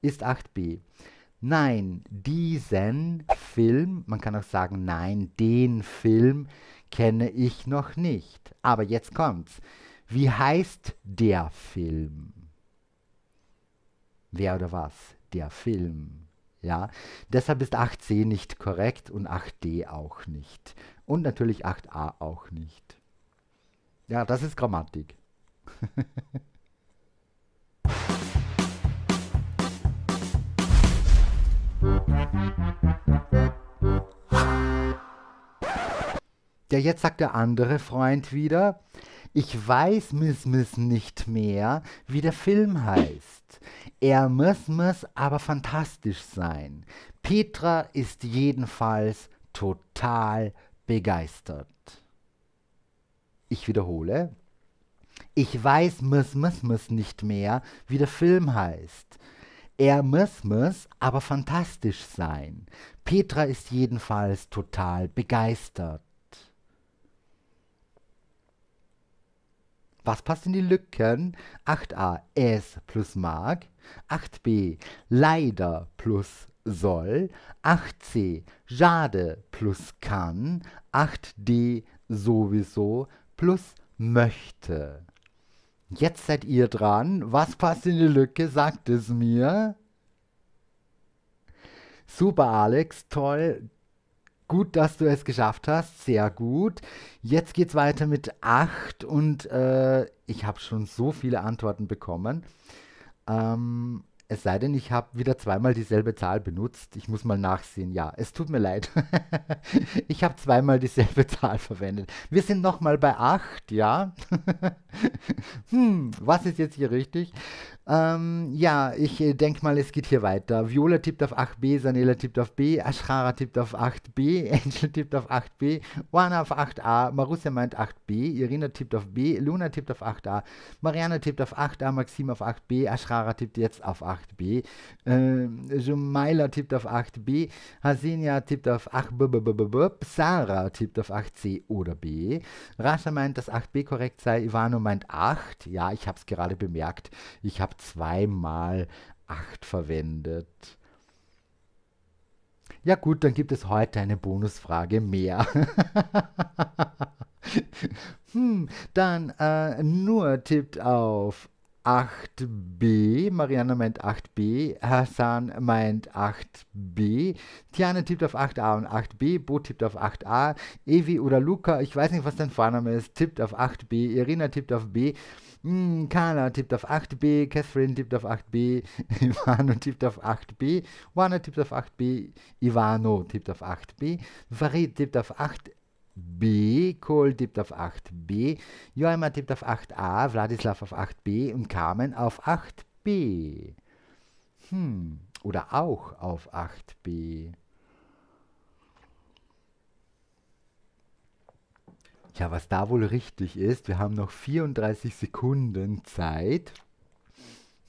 ist 8b nein, diesen Film, man kann auch sagen, nein, den Film kenne ich noch nicht. Aber jetzt kommt's. Wie heißt der Film? Wer oder was? Der Film. Ja, deshalb ist 8c nicht korrekt und 8d auch nicht. Und natürlich 8a auch nicht. Ja, das ist Grammatik. *laughs* Ja, jetzt sagt der andere Freund wieder, ich weiß miss miss nicht mehr, wie der Film heißt. Er muss muss aber fantastisch sein. Petra ist jedenfalls total begeistert. Ich wiederhole. Ich weiß miss miss miss nicht mehr, wie der Film heißt. Er muss, muss aber fantastisch sein. Petra ist jedenfalls total begeistert. Was passt in die Lücken? 8a es plus mag, 8b leider plus soll, 8c schade plus kann, 8d sowieso plus möchte. Jetzt seid ihr dran. Was passt in die Lücke? Sagt es mir. Super, Alex. Toll. Gut, dass du es geschafft hast. Sehr gut. Jetzt geht's weiter mit 8 und äh, ich habe schon so viele Antworten bekommen. Ähm, es sei denn, ich habe wieder zweimal dieselbe Zahl benutzt. Ich muss mal nachsehen. Ja, es tut mir leid. *laughs* ich habe zweimal dieselbe *laughs* Zahl verwendet. Wir sind nochmal bei 8, ja. *laughs* hm, was ist jetzt hier richtig? Ähm, ja, ich äh, denke mal, es geht hier weiter. Viola tippt auf 8b, Sanela tippt auf b, Ashara tippt auf 8b, Angel tippt auf 8b, Juana auf 8a, Marussia meint 8b, Irina tippt auf b, Luna tippt auf 8a, Mariana tippt auf 8a, Maxim auf 8b, Ashara tippt jetzt auf 8b, äh, Jumaila tippt auf 8b, Hasenia tippt auf 8b, Sarah tippt auf 8c oder b, Rasha meint, dass 8b korrekt sei, Ivano meint 8, ja, ich habe es gerade bemerkt, ich habe zweimal 8 verwendet. Ja gut, dann gibt es heute eine Bonusfrage mehr. *laughs* hm, dann äh, nur tippt auf 8b, Mariana meint 8b, Hassan meint 8b, Tiane tippt auf 8a und 8b, Bo tippt auf 8a, Evi oder Luca, ich weiß nicht, was dein Vorname ist, tippt auf 8b, Irina tippt auf b. Kana tippt auf 8b, Catherine tippt auf 8b, Ivano tippt auf 8b, Juana tippt auf 8b, Ivano tippt auf 8b, Farid tippt auf 8 B, Kohl tippt auf 8b, Joima tippt auf 8a, Wladislav auf 8b und Carmen auf 8b. Hm, oder auch auf 8b. Tja, was da wohl richtig ist, wir haben noch 34 Sekunden Zeit.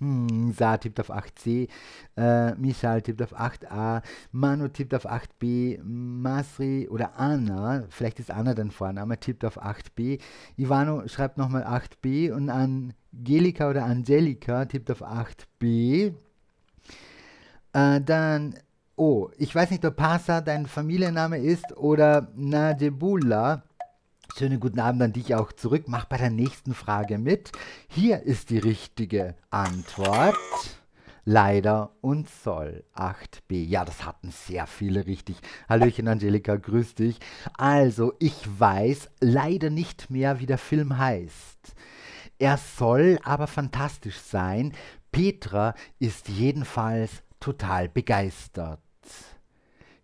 Hm, Sa tippt auf 8c, äh, Michal tippt auf 8a, Manu tippt auf 8b, Masri oder Anna, vielleicht ist Anna dein Vorname, tippt auf 8b, Ivano schreibt nochmal 8b und Angelika oder Angelika tippt auf 8b. Äh, dann, oh, ich weiß nicht, ob Pasa dein Familienname ist oder Najebullah. Schönen guten Abend an dich auch zurück. Mach bei der nächsten Frage mit. Hier ist die richtige Antwort. Leider und soll 8b. Ja, das hatten sehr viele richtig. Hallöchen Angelika, grüß dich. Also, ich weiß leider nicht mehr, wie der Film heißt. Er soll aber fantastisch sein. Petra ist jedenfalls total begeistert.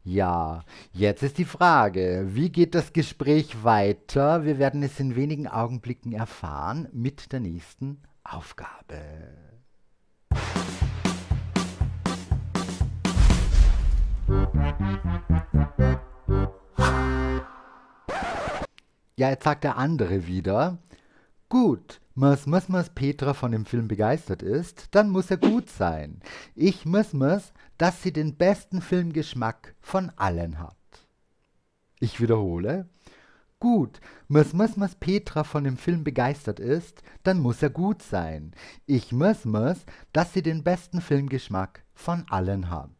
Ja, jetzt ist die Frage, wie geht das Gespräch weiter? Wir werden es in wenigen Augenblicken erfahren mit der nächsten Aufgabe. Ja, jetzt sagt der andere wieder. Gut, muss, muss, muss Petra von dem Film begeistert ist, dann muss er gut sein. Ich muss, muss dass sie den besten Filmgeschmack von allen hat. Ich wiederhole. Gut, muss muss muss Petra von dem Film begeistert ist, dann muss er gut sein. Ich muss muss, dass sie den besten Filmgeschmack von allen hat.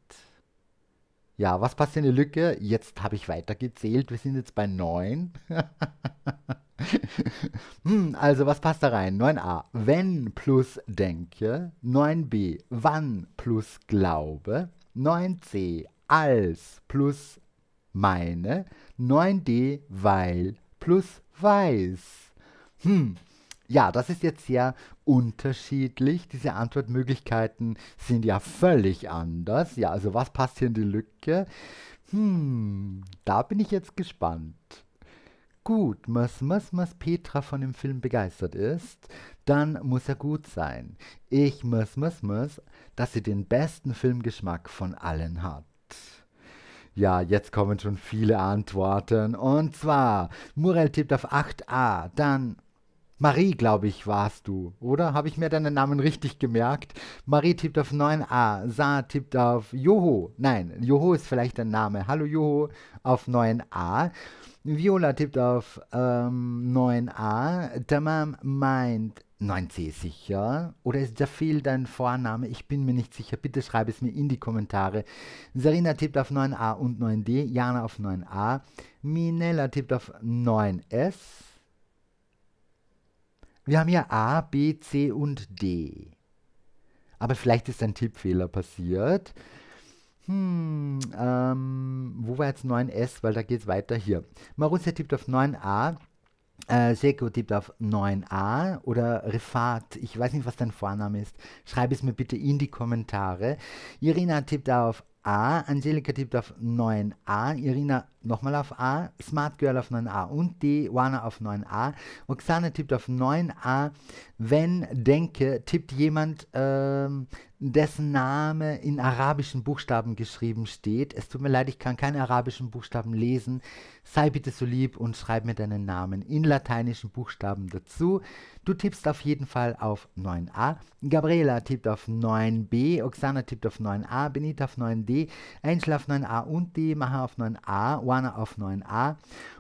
Ja, was passt in die Lücke? Jetzt habe ich weitergezählt. Wir sind jetzt bei 9. *laughs* hm, also, was passt da rein? 9a, wenn plus Denke. 9b, wann plus Glaube. 9c, als plus meine. 9d, weil plus weiß. Hm, ja, das ist jetzt sehr unterschiedlich. Diese Antwortmöglichkeiten sind ja völlig anders. Ja, also was passt hier in die Lücke? Hm, da bin ich jetzt gespannt. Gut, was, was, was Petra von dem Film begeistert ist, dann muss er gut sein. Ich muss, muss, muss, dass sie den besten Filmgeschmack von allen hat. Ja, jetzt kommen schon viele Antworten. Und zwar, Murel tippt auf 8a, dann Marie, glaube ich, warst du, oder? Habe ich mir deinen Namen richtig gemerkt? Marie tippt auf 9a, ah, Sa tippt auf Joho. Nein, Joho ist vielleicht dein Name. Hallo Joho auf 9a. Viola tippt auf ähm, 9a. Tamam meint 9c sicher. Oder ist Jafil dein Vorname? Ich bin mir nicht sicher. Bitte schreib es mir in die Kommentare. Sarina tippt auf 9a und 9d. Jana auf 9a. Minella tippt auf 9s. Wir haben ja A, B, C und D. Aber vielleicht ist ein Tippfehler passiert. Hm, ähm, wo war jetzt 9S? Weil da geht es weiter hier. Marussia tippt auf 9a, äh, Seko tippt auf 9a oder Refat. Ich weiß nicht, was dein Vorname ist. Schreib es mir bitte in die Kommentare. Irina tippt auf A, Angelika tippt auf 9a, Irina nochmal auf A, Smart Girl auf 9a und D, Wana auf 9a. Oksana tippt auf 9a. Wenn denke, tippt jemand, ähm, dessen Name in arabischen Buchstaben geschrieben steht. Es tut mir leid, ich kann keine arabischen Buchstaben lesen. Sei bitte so lieb und schreib mir deinen Namen in lateinischen Buchstaben dazu. Du tippst auf jeden Fall auf 9a. Gabriela tippt auf 9b. Oksana tippt auf 9a. Benita auf 9d. Angela auf 9a und D. Maha auf 9a. Johanna auf 9a,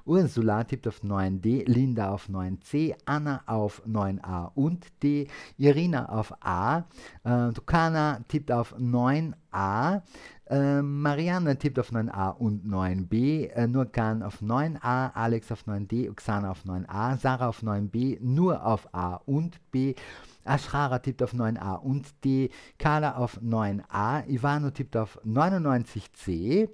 Ursula tippt auf 9d, Linda auf 9c, Anna auf 9a und d, Irina auf a, äh, Tukana tippt auf 9a, äh, Marianne tippt auf 9a und 9b, äh, Nurkan auf 9a, Alex auf 9d, Oksana auf 9a, Sarah auf 9b, nur auf a und b, Ashara tippt auf 9a und d, Carla auf 9a, Ivano tippt auf 99c,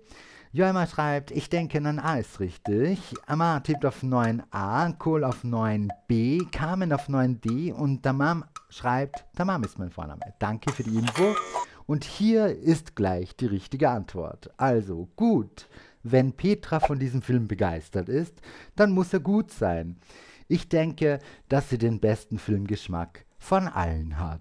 Jolma schreibt, ich denke, dann A ist richtig. Amma tippt auf 9a, Kohl auf 9b, Carmen auf 9d und Tamam schreibt, Tamam ist mein Vorname. Danke für die Info. Und hier ist gleich die richtige Antwort. Also gut, wenn Petra von diesem Film begeistert ist, dann muss er gut sein. Ich denke, dass sie den besten Filmgeschmack von allen hat.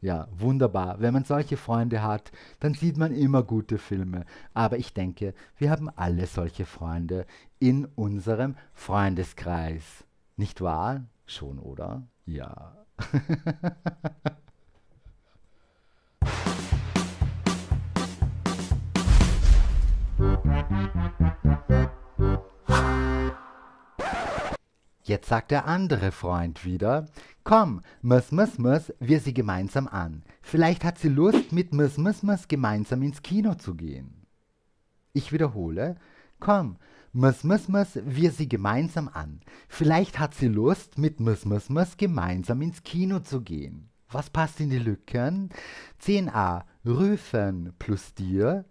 Ja, wunderbar. Wenn man solche Freunde hat, dann sieht man immer gute Filme. Aber ich denke, wir haben alle solche Freunde in unserem Freundeskreis. Nicht wahr? Schon, oder? Ja. *laughs* Jetzt sagt der andere Freund wieder, komm, Miss Miss Miss, wir sie gemeinsam an. Vielleicht hat sie Lust, mit Miss Miss Miss gemeinsam ins Kino zu gehen. Ich wiederhole, komm, Miss Miss Miss, wir sie gemeinsam an. Vielleicht hat sie Lust, mit Miss Miss Miss gemeinsam ins Kino zu gehen. Was passt in die Lücken? 10a, rüfen plus dir.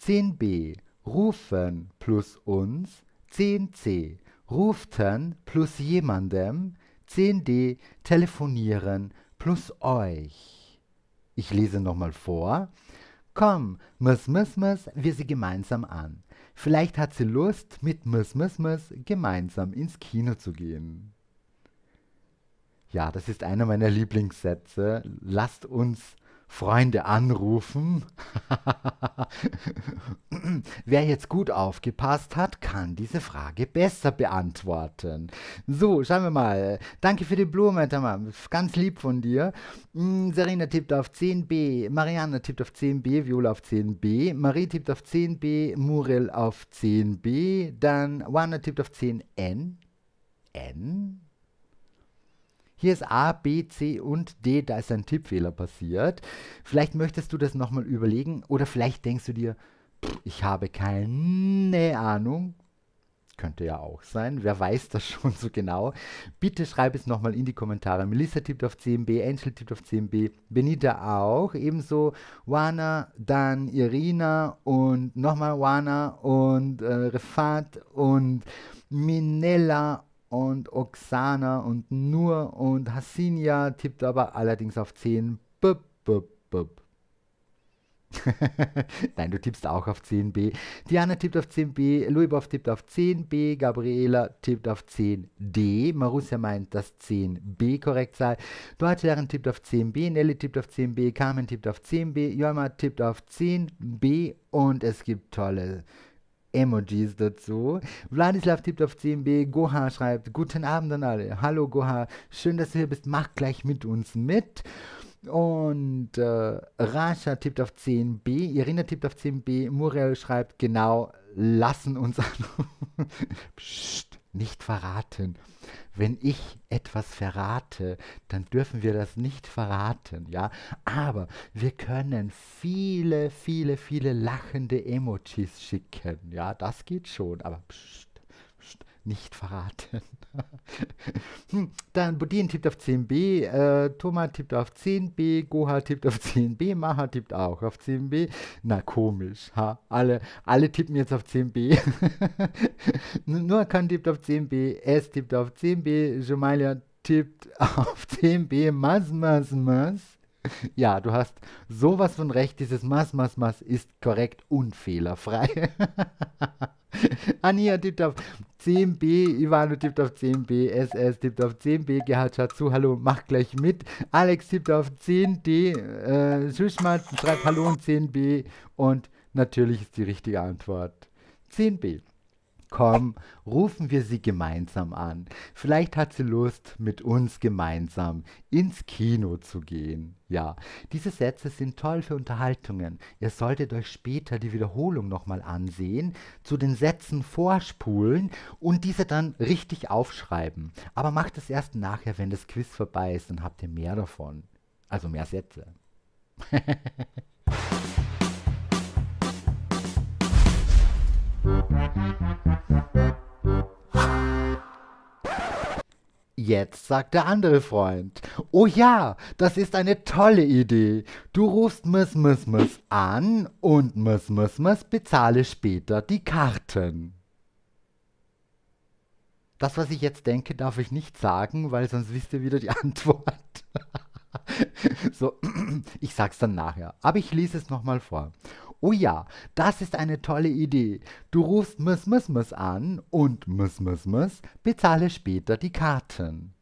10b, rufen plus uns. 10c, Ruften plus jemandem, 10D telefonieren plus euch. Ich lese nochmal vor. Komm, Miss Miss Miss, wir sie gemeinsam an. Vielleicht hat sie Lust, mit Miss Miss Miss gemeinsam ins Kino zu gehen. Ja, das ist einer meiner Lieblingssätze. Lasst uns Freunde anrufen. *laughs* Wer jetzt gut aufgepasst hat, kann diese Frage besser beantworten. So, schauen wir mal. Danke für die Blume, Tamam. Ganz lieb von dir. Hm, Serena tippt auf 10b, Mariana tippt auf 10b, Viola auf 10b, Marie tippt auf 10b, Muriel auf 10b, dann Wana tippt auf 10n. N? Hier ist A, B, C und D, da ist ein Tippfehler passiert. Vielleicht möchtest du das nochmal überlegen oder vielleicht denkst du dir, ich habe keine Ahnung. Könnte ja auch sein. Wer weiß das *laughs* schon so genau? Bitte schreib es nochmal in die Kommentare. Melissa tippt auf CMB, Angel tippt auf CMB, Benita auch. Ebenso Wana, dann Irina und nochmal Wana und äh, Refat und Minella und Oksana und Nur und Hassinia tippt aber allerdings auf 10. Bup, bup, bup. *laughs* Nein, du tippst auch auf 10b. Diana tippt auf 10b, Luibov tippt auf 10b, Gabriela tippt auf 10d. Marussia meint, dass 10b korrekt sei. Dortjaren tippt auf 10b, Nelly tippt auf 10b, Carmen tippt auf 10b, Jörma tippt auf 10b und es gibt tolle Emojis dazu. Vladislav tippt auf CMB, Goha schreibt, guten Abend an alle. Hallo Goha, schön, dass du hier bist, mach gleich mit uns mit. Und äh, Rasha tippt auf 10b, Irina tippt auf 10b, Muriel schreibt genau, lassen uns an. *laughs* Psst nicht verraten. Wenn ich etwas verrate, dann dürfen wir das nicht verraten, ja. Aber wir können viele, viele, viele lachende Emojis schicken, ja. Das geht schon, aber pst, nicht verraten. *laughs* Hm, dann Budin tippt auf 10b, äh, Thomas tippt auf 10b, Goha tippt auf 10b, Maha tippt auch auf 10b. Na komisch, ha? Alle, alle tippen jetzt auf 10b. Nur Khan tippt auf 10b, S tippt auf 10b, Jumalia tippt *laughs* auf 10b, Mas, Mas, Mas. Ja, du hast sowas von recht. Dieses Maß, Maß, Maß ist korrekt und fehlerfrei. *laughs* Anja tippt auf 10b, Ivano tippt auf 10b, SS tippt auf 10b, Gerhard schaut zu, hallo, mach gleich mit. Alex tippt auf 10d, äh, Schuschmann schreibt hallo und 10b und natürlich ist die richtige Antwort 10b kommen, rufen wir sie gemeinsam an. Vielleicht hat sie Lust, mit uns gemeinsam ins Kino zu gehen. Ja, diese Sätze sind toll für Unterhaltungen. Ihr solltet euch später die Wiederholung nochmal ansehen, zu den Sätzen vorspulen und diese dann richtig aufschreiben. Aber macht es erst nachher, wenn das Quiz vorbei ist, dann habt ihr mehr davon. Also mehr Sätze. *laughs* Jetzt sagt der andere Freund, oh ja, das ist eine tolle Idee. Du rufst Miss Miss Miss an und Miss Miss Miss bezahle später die Karten. Das, was ich jetzt denke, darf ich nicht sagen, weil sonst wisst ihr wieder die *laughs* Antwort. so, *clears throat* ich sag's dann nachher. Aber ich lese es nochmal vor. Oh ja, das ist eine tolle Idee. Du rufst Miss Miss Miss an und Miss Miss Miss bezahle später die Karten.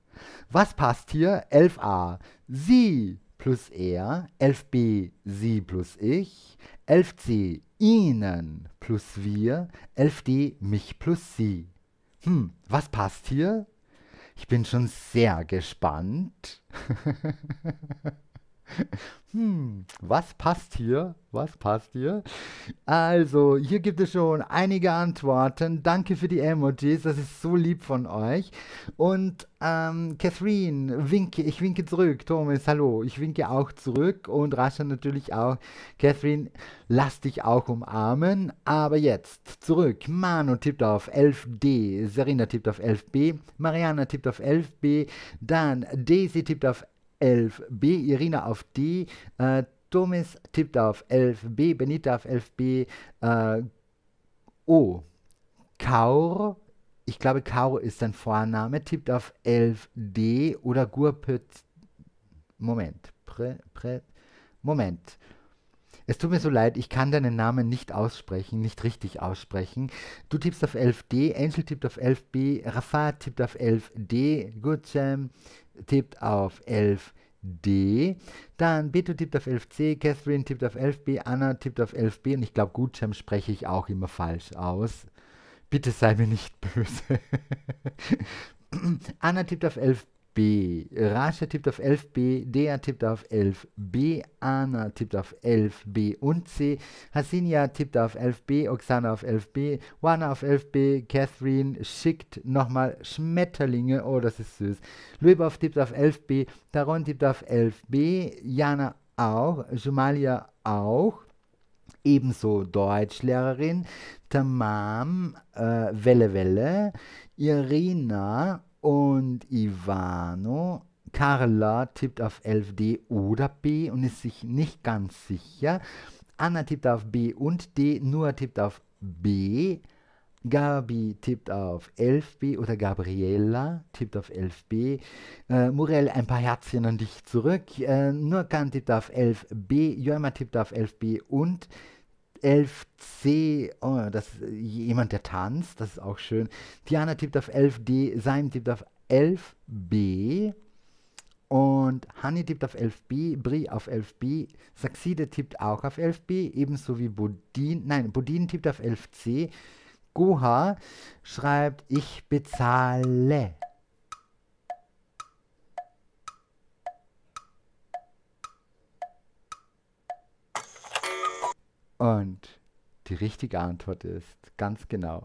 Was passt hier? 11a. Sie plus er, 11b sie plus ich, 11c ihnen plus wir, 11d mich plus sie. Hm, was passt hier? Ich bin schon sehr gespannt. *laughs* *laughs* hm, was passt hier? Was passt hier? Also, hier gibt es schon einige Antworten. Danke für die Emojis, das ist so lieb von euch. Und ähm, Catherine, winke, ich winke zurück. Thomas, hallo, ich winke auch zurück. Und Rascha natürlich auch. Catherine, lass dich auch umarmen. Aber jetzt zurück. Manu tippt auf 11D, Serena tippt auf 11B, Mariana tippt auf 11B, dann Daisy tippt auf 11 11b, Irina auf D, äh, Thomas tippt auf 11b, Benita auf 11b, äh, O. Kaur, ich glaube Kaur ist sein Vorname, tippt auf 11d oder Gurpet. Moment, Prä, Prä, Moment. Es tut mir so leid, ich kann deinen Namen nicht aussprechen, nicht richtig aussprechen. Du tippst auf 11D, Angel tippt auf 11B, Rafa tippt auf 11D, Good tippt auf 11D. Dann Beto tippt auf 11C, Catherine tippt auf 11B, Anna tippt auf 11B und ich glaube, Gutschem spreche ich auch immer falsch aus. Bitte sei mir nicht böse. *laughs* Anna tippt auf 11B. 11 tippt auf 11b, Dea tippt auf 11b, Anna tippt auf 11b und c, Hasinia tippt auf 11b, Oksana auf 11b, Juana auf 11b, Catherine schickt nochmal Schmetterlinge, oh das ist süß, Löbow tippt auf 11b, Taron tippt auf 11b, Jana auch, Jumalia auch, ebenso Deutschlehrerin, Tamam, äh, Welle Welle, Irina und Ivano, Carla tippt auf 11D oder B und ist sich nicht ganz sicher. Anna tippt auf B und D, Noah tippt auf B. Gabi tippt auf 11b oder Gabriella tippt auf 11b. Äh, Murel, ein paar Herzchen an dich zurück. Äh, Nurkan tippt auf 11b, Jörma tippt auf 11b und 11c, oh, das, jemand, der tanzt, das ist auch schön. Diana tippt auf 11d, Seim tippt auf 11b. Und Hani tippt auf 11b, Bri auf 11b, Saxide tippt auch auf 11b, ebenso wie Bodin, nein, Bodin tippt auf 11c. Goha schreibt, ich bezahle. Und die richtige Antwort ist ganz genau.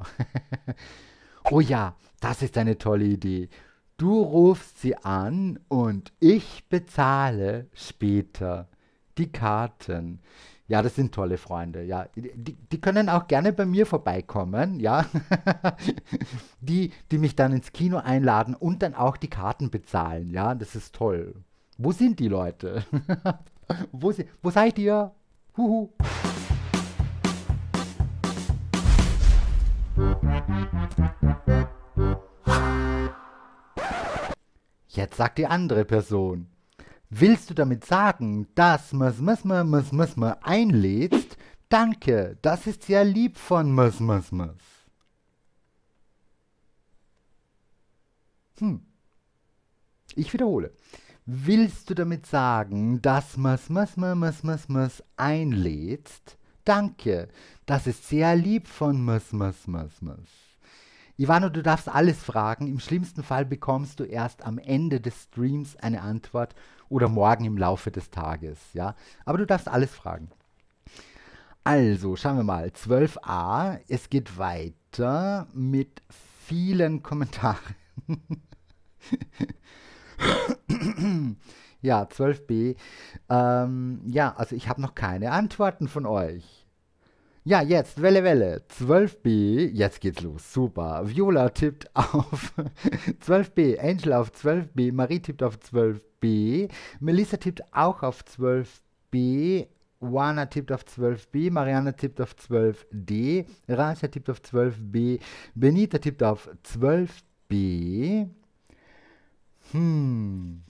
*laughs* oh ja, das ist eine tolle Idee. Du rufst sie an und ich bezahle später die Karten. Ja, das sind tolle Freunde. Ja, die, die können auch gerne bei mir vorbeikommen. Ja, *laughs* die, die mich dann ins Kino einladen und dann auch die Karten bezahlen. Ja, das ist toll. Wo sind die Leute? *laughs* wo, wo seid ihr? Huhu. Jetzt sagt die andere Person. Willst du damit sagen, dass Ms. Ms. Ms. Ms. Ms. einlädst? Danke, das ist sehr lieb von Ms. Ms. Ms. Hm. Ich wiederhole. Willst du damit sagen, dass Ms. Ms. Ms. Ms. Ms. einlädst? Danke. Das ist sehr lieb von Mas, Mas, Mas, Mas. Ivano, du darfst alles fragen. Im schlimmsten Fall bekommst du erst am Ende des Streams eine Antwort oder morgen im Laufe des Tages. Ja? Aber du darfst alles fragen. Also, schauen wir mal. 12a. Es geht weiter mit vielen Kommentaren. *laughs* Ja, 12b. Ähm, ja, also ich habe noch keine Antworten von euch. Ja, jetzt, Welle, Welle, 12b, jetzt geht's los, super. Viola tippt *laughs* auf 12b, Angel auf 12b, Marie tippt auf 12b, Melissa tippt auch auf 12b, Juana tippt auf 12b, Mariana tippt auf 12d, Rasha tippt auf 12b, Benita tippt auf 12b. Hm.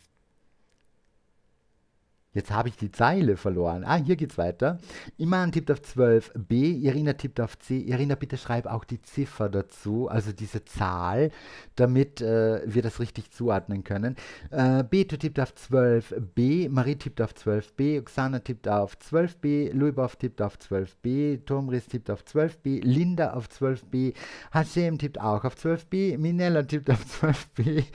Jetzt habe ich die Zeile verloren. Ah, hier geht's weiter. Iman tippt auf 12b, Irina tippt auf c. Irina, bitte schreib auch die Ziffer dazu, also diese Zahl, damit äh, wir das richtig zuordnen können. Äh, Beto tippt auf 12b, Marie tippt auf 12b, Oksana tippt auf 12b, Lubov tippt auf 12b, Tomris tippt auf 12b, Linda auf 12b, Hashem tippt auch auf 12b, Minella tippt auf 12b,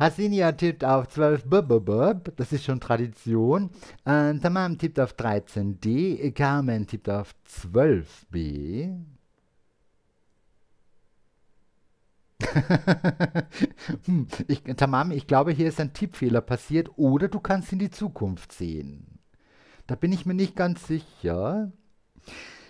Hasinia tippt auf 12b, das ist schon Tradition. Million. Äh, Tamam tippt auf 13D, Carmen tippt auf 12B. *laughs* Hm, ich, Tamam, ich glaube, hier ist ein Tippfehler passiert oder du kannst in die Zukunft sehen. Da bin ich mir nicht ganz sicher.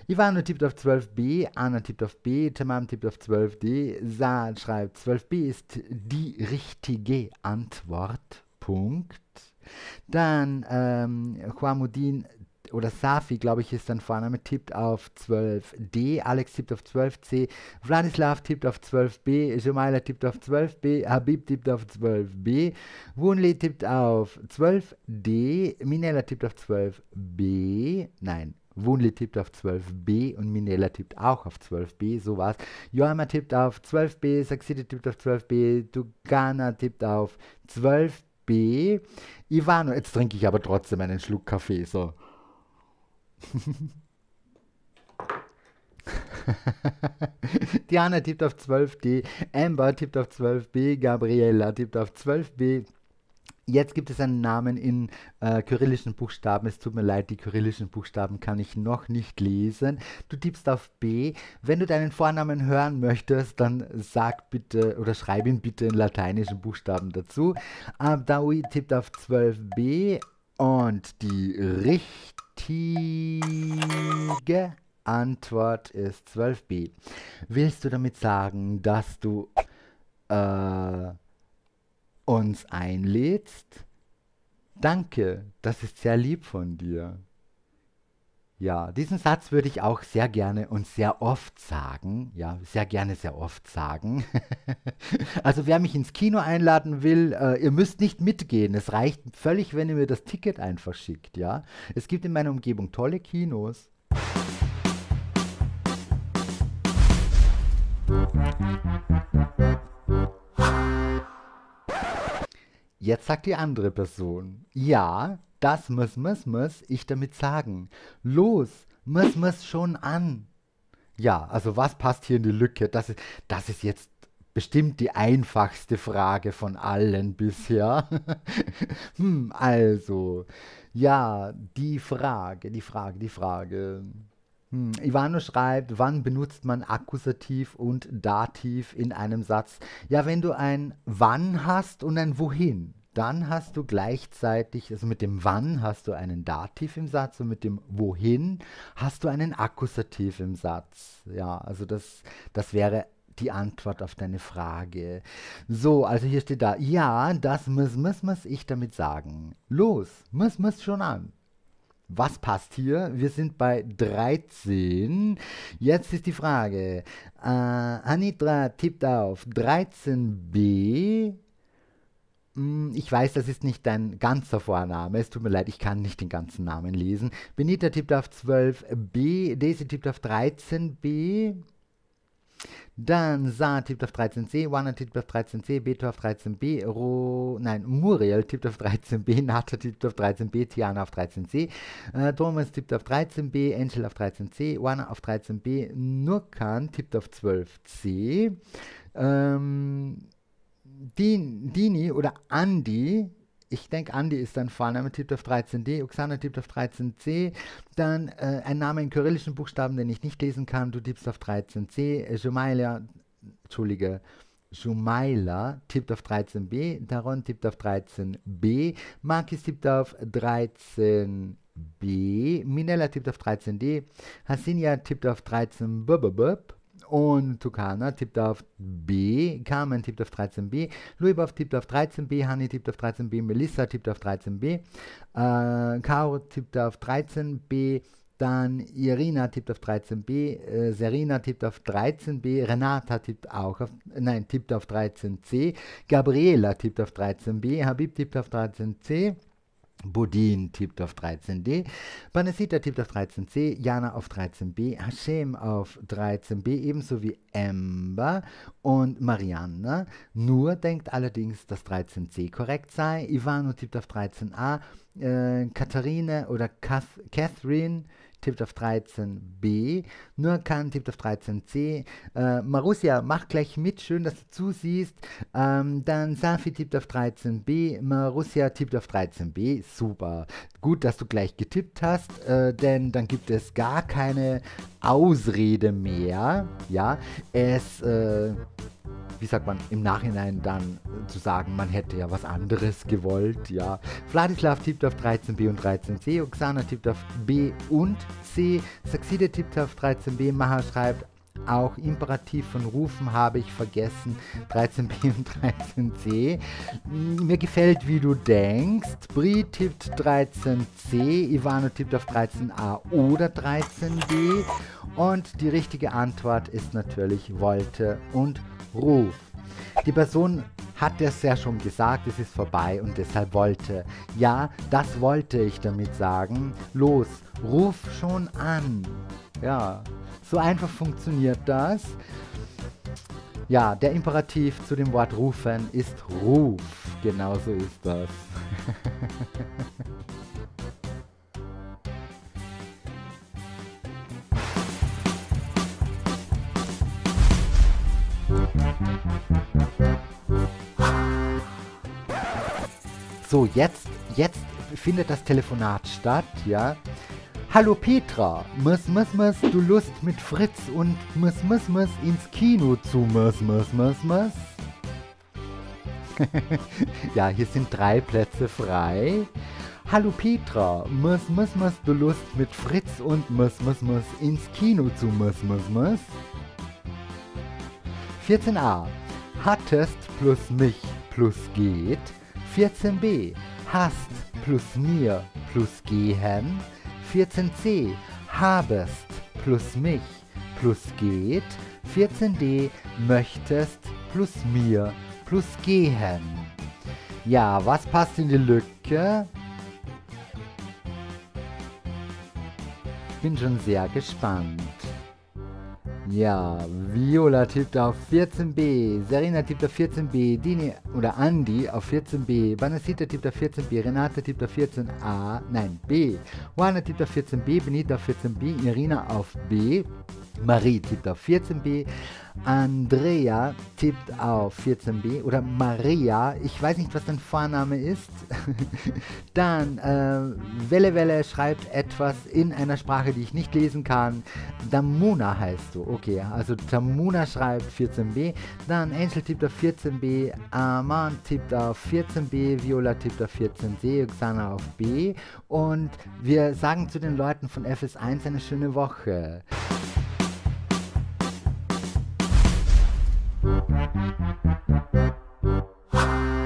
Ivano tippt auf 12b, Anna tippt auf B, Tamam tippt auf 12d, Saad schreibt, 12b ist die richtige Antwort. Punkt. Dann ähm, Huamudin oder Safi, glaube ich, ist dann Vorname, tippt auf 12D, Alex tippt auf 12C, Vladislav tippt auf 12B, Jemaila tippt auf 12B, Habib tippt auf 12B, Wunli tippt auf 12D, Minella tippt auf 12B, nein, Wunli tippt auf 12b und Minella tippt auch auf 12b, so war's. Johanna tippt auf 12b, Saxide tippt auf 12b, Dugana tippt auf 12b. B. Ivano, jetzt trinke ich aber trotzdem einen Schluck Kaffee, so. *laughs* Diana tippt auf 12D, Amber tippt auf 12B, Gabriella tippt auf 12B, Jetzt gibt es einen Namen in äh, kyrillischen Buchstaben. Es tut mir leid, die kyrillischen Buchstaben kann ich noch nicht lesen. Du tippst auf B. Wenn du deinen Vornamen hören möchtest, dann sag bitte oder schreib ihn bitte in lateinischen Buchstaben dazu. Ähm, Daui tippt auf 12b und die richtige Antwort ist 12b. Willst du damit sagen, dass du... Äh, uns einlädst. Danke, das ist sehr lieb von dir. Ja, diesen Satz würde ich auch sehr gerne und sehr oft sagen. Ja, sehr gerne, sehr oft sagen. *laughs* also wer mich ins Kino einladen will, äh, ihr müsst nicht mitgehen. Es reicht völlig, wenn ihr mir das Ticket einfach schickt. Ja, es gibt in meiner Umgebung tolle Kinos. Jetzt sagt die andere Person, ja, das muss, muss, muss ich damit sagen. Los, muss, muss schon an. Ja, also was passt hier in die Lücke? Das ist, das ist jetzt bestimmt die einfachste Frage von allen bisher. *laughs* hm, also, ja, die Frage, die Frage, die Frage. Hm, Ivano schreibt, wann benutzt man Akkusativ und Dativ in einem Satz? Ja, wenn du ein wann hast und ein wohin, dann hast du gleichzeitig, also mit dem wann hast du einen Dativ im Satz und mit dem wohin hast du einen Akkusativ im Satz. Ja, also das, das wäre die Antwort auf deine Frage. So, also hier steht da, ja, das muss, muss, muss ich damit sagen. Los, muss, muss schon an. Was passt hier? Wir sind bei 13. Jetzt ist die Frage. Äh, Anitra tippt auf 13b. Hm, ich weiß, das ist nicht dein ganzer Vorname. Es tut mir leid, ich kann nicht den ganzen Namen lesen. Benita tippt auf 12b. Daisy tippt auf 13b. Dann Saar tippt auf 13c, Wana tippt auf 13c, Beto auf 13b, Ro, nein, Muriel tippt auf 13b, Nata tippt auf 13b, Tiana auf 13c, äh, Thomas tippt auf 13b, Angel auf 13c, Wana auf 13b, Nurkan tippt auf 12c. Ähm, Din, Dini oder Andy ich denke, Andi ist dein Vorname, tippt auf 13D, Oksana tippt auf 13C, dann äh, ein Name in kyrillischen Buchstaben, den ich nicht lesen kann, du tippst auf 13C, Jumaila, Entschuldige, Jumaila tippt auf 13B, Daron tippt auf 13B, Markis tippt auf 13B, Minella tippt auf 13D, Hasinia tippt auf 13B, und Tukana tippt auf B, Carmen tippt auf 13b, Luibov tippt auf 13b, Hani tippt auf 13b, Melissa tippt auf 13b, äh, Caro tippt auf 13b, dann Irina tippt auf 13b, äh, Serena tippt auf 13b, Renata tippt auch auf, nein, tippt auf 13c, Gabriela tippt auf 13b, Habib tippt auf 13c, Bodin tippt auf 13d, Banesita tippt auf 13c, Jana auf 13b, Hashem auf 13b, ebenso wie Ember und Marianne. Nur denkt allerdings, dass 13c korrekt sei. Ivano tippt auf 13a, äh, Katharine oder Kath Catherine tippt auf 13b, Nurkan tippt auf 13c, äh, Marussia, mach gleich mit, schön, dass du zusiehst, ähm, dann Safi tippt auf 13b, Marussia tippt auf 13b, super gut, dass du gleich getippt hast, äh, denn dann gibt es gar keine Ausrede mehr. Ja, es, äh, wie sagt man, im Nachhinein dann äh, zu sagen, man hätte ja was anderes gewollt. Ja, Vladislav tippt auf 13b und 13c, Oksana tippt auf B und C, Saxide tippt auf 13b, Maha schreibt auch Imperativ von Rufen habe ich vergessen, 13b und 13c. Mm, mir gefällt, wie du denkst. Bri tippt 13c, Ivano tippt auf 13a oder 13b. Und die richtige Antwort ist natürlich Wollte und Ruf. Die Person hat es ja schon gesagt, es ist vorbei und deshalb wollte. Ja, das wollte ich damit sagen. Los, ruf schon an. Ja. So einfach funktioniert das. Ja, der Imperativ zu dem Wort rufen ist Ruf. Genauso ist das. *laughs* So, jetzt, jetzt findet das Telefonat statt, ja. Hallo Petra, muss muss muss du Lust mit Fritz und muss muss muss ins Kino zu muss muss muss muss? *laughs* ja, hier sind drei Plätze frei. Hallo Petra, muss muss muss du Lust mit Fritz und muss muss muss ins Kino zu muss muss muss? 14a. Hattest plus mich plus geht. 14b. Hast plus mir plus gehen. 14c habest plus mich plus geht, 14d möchtest plus mir plus gehen. Ja, was passt in die Lücke? Bin schon sehr gespannt. Ja, Viola tippt auf 14b, Serena tippt auf 14b, Dini oder Andi auf 14b, Vanessa tippt auf 14b, Renate tippt auf 14a, nein, b, Juana tippt auf 14b, Benita auf 14b, Irina auf b, Marie tippt auf 14b, Andrea tippt auf 14b oder Maria, ich weiß nicht, was dein Vorname ist. *laughs* Dann äh, Welle Welle schreibt etwas in einer Sprache, die ich nicht lesen kann. Damuna heißt du, okay, also Damuna schreibt 14b. Dann Angel tippt auf 14b, Aman tippt auf 14b, Viola tippt auf 14c, Xana auf b. Und wir sagen zu den Leuten von FS1 eine schöne Woche. you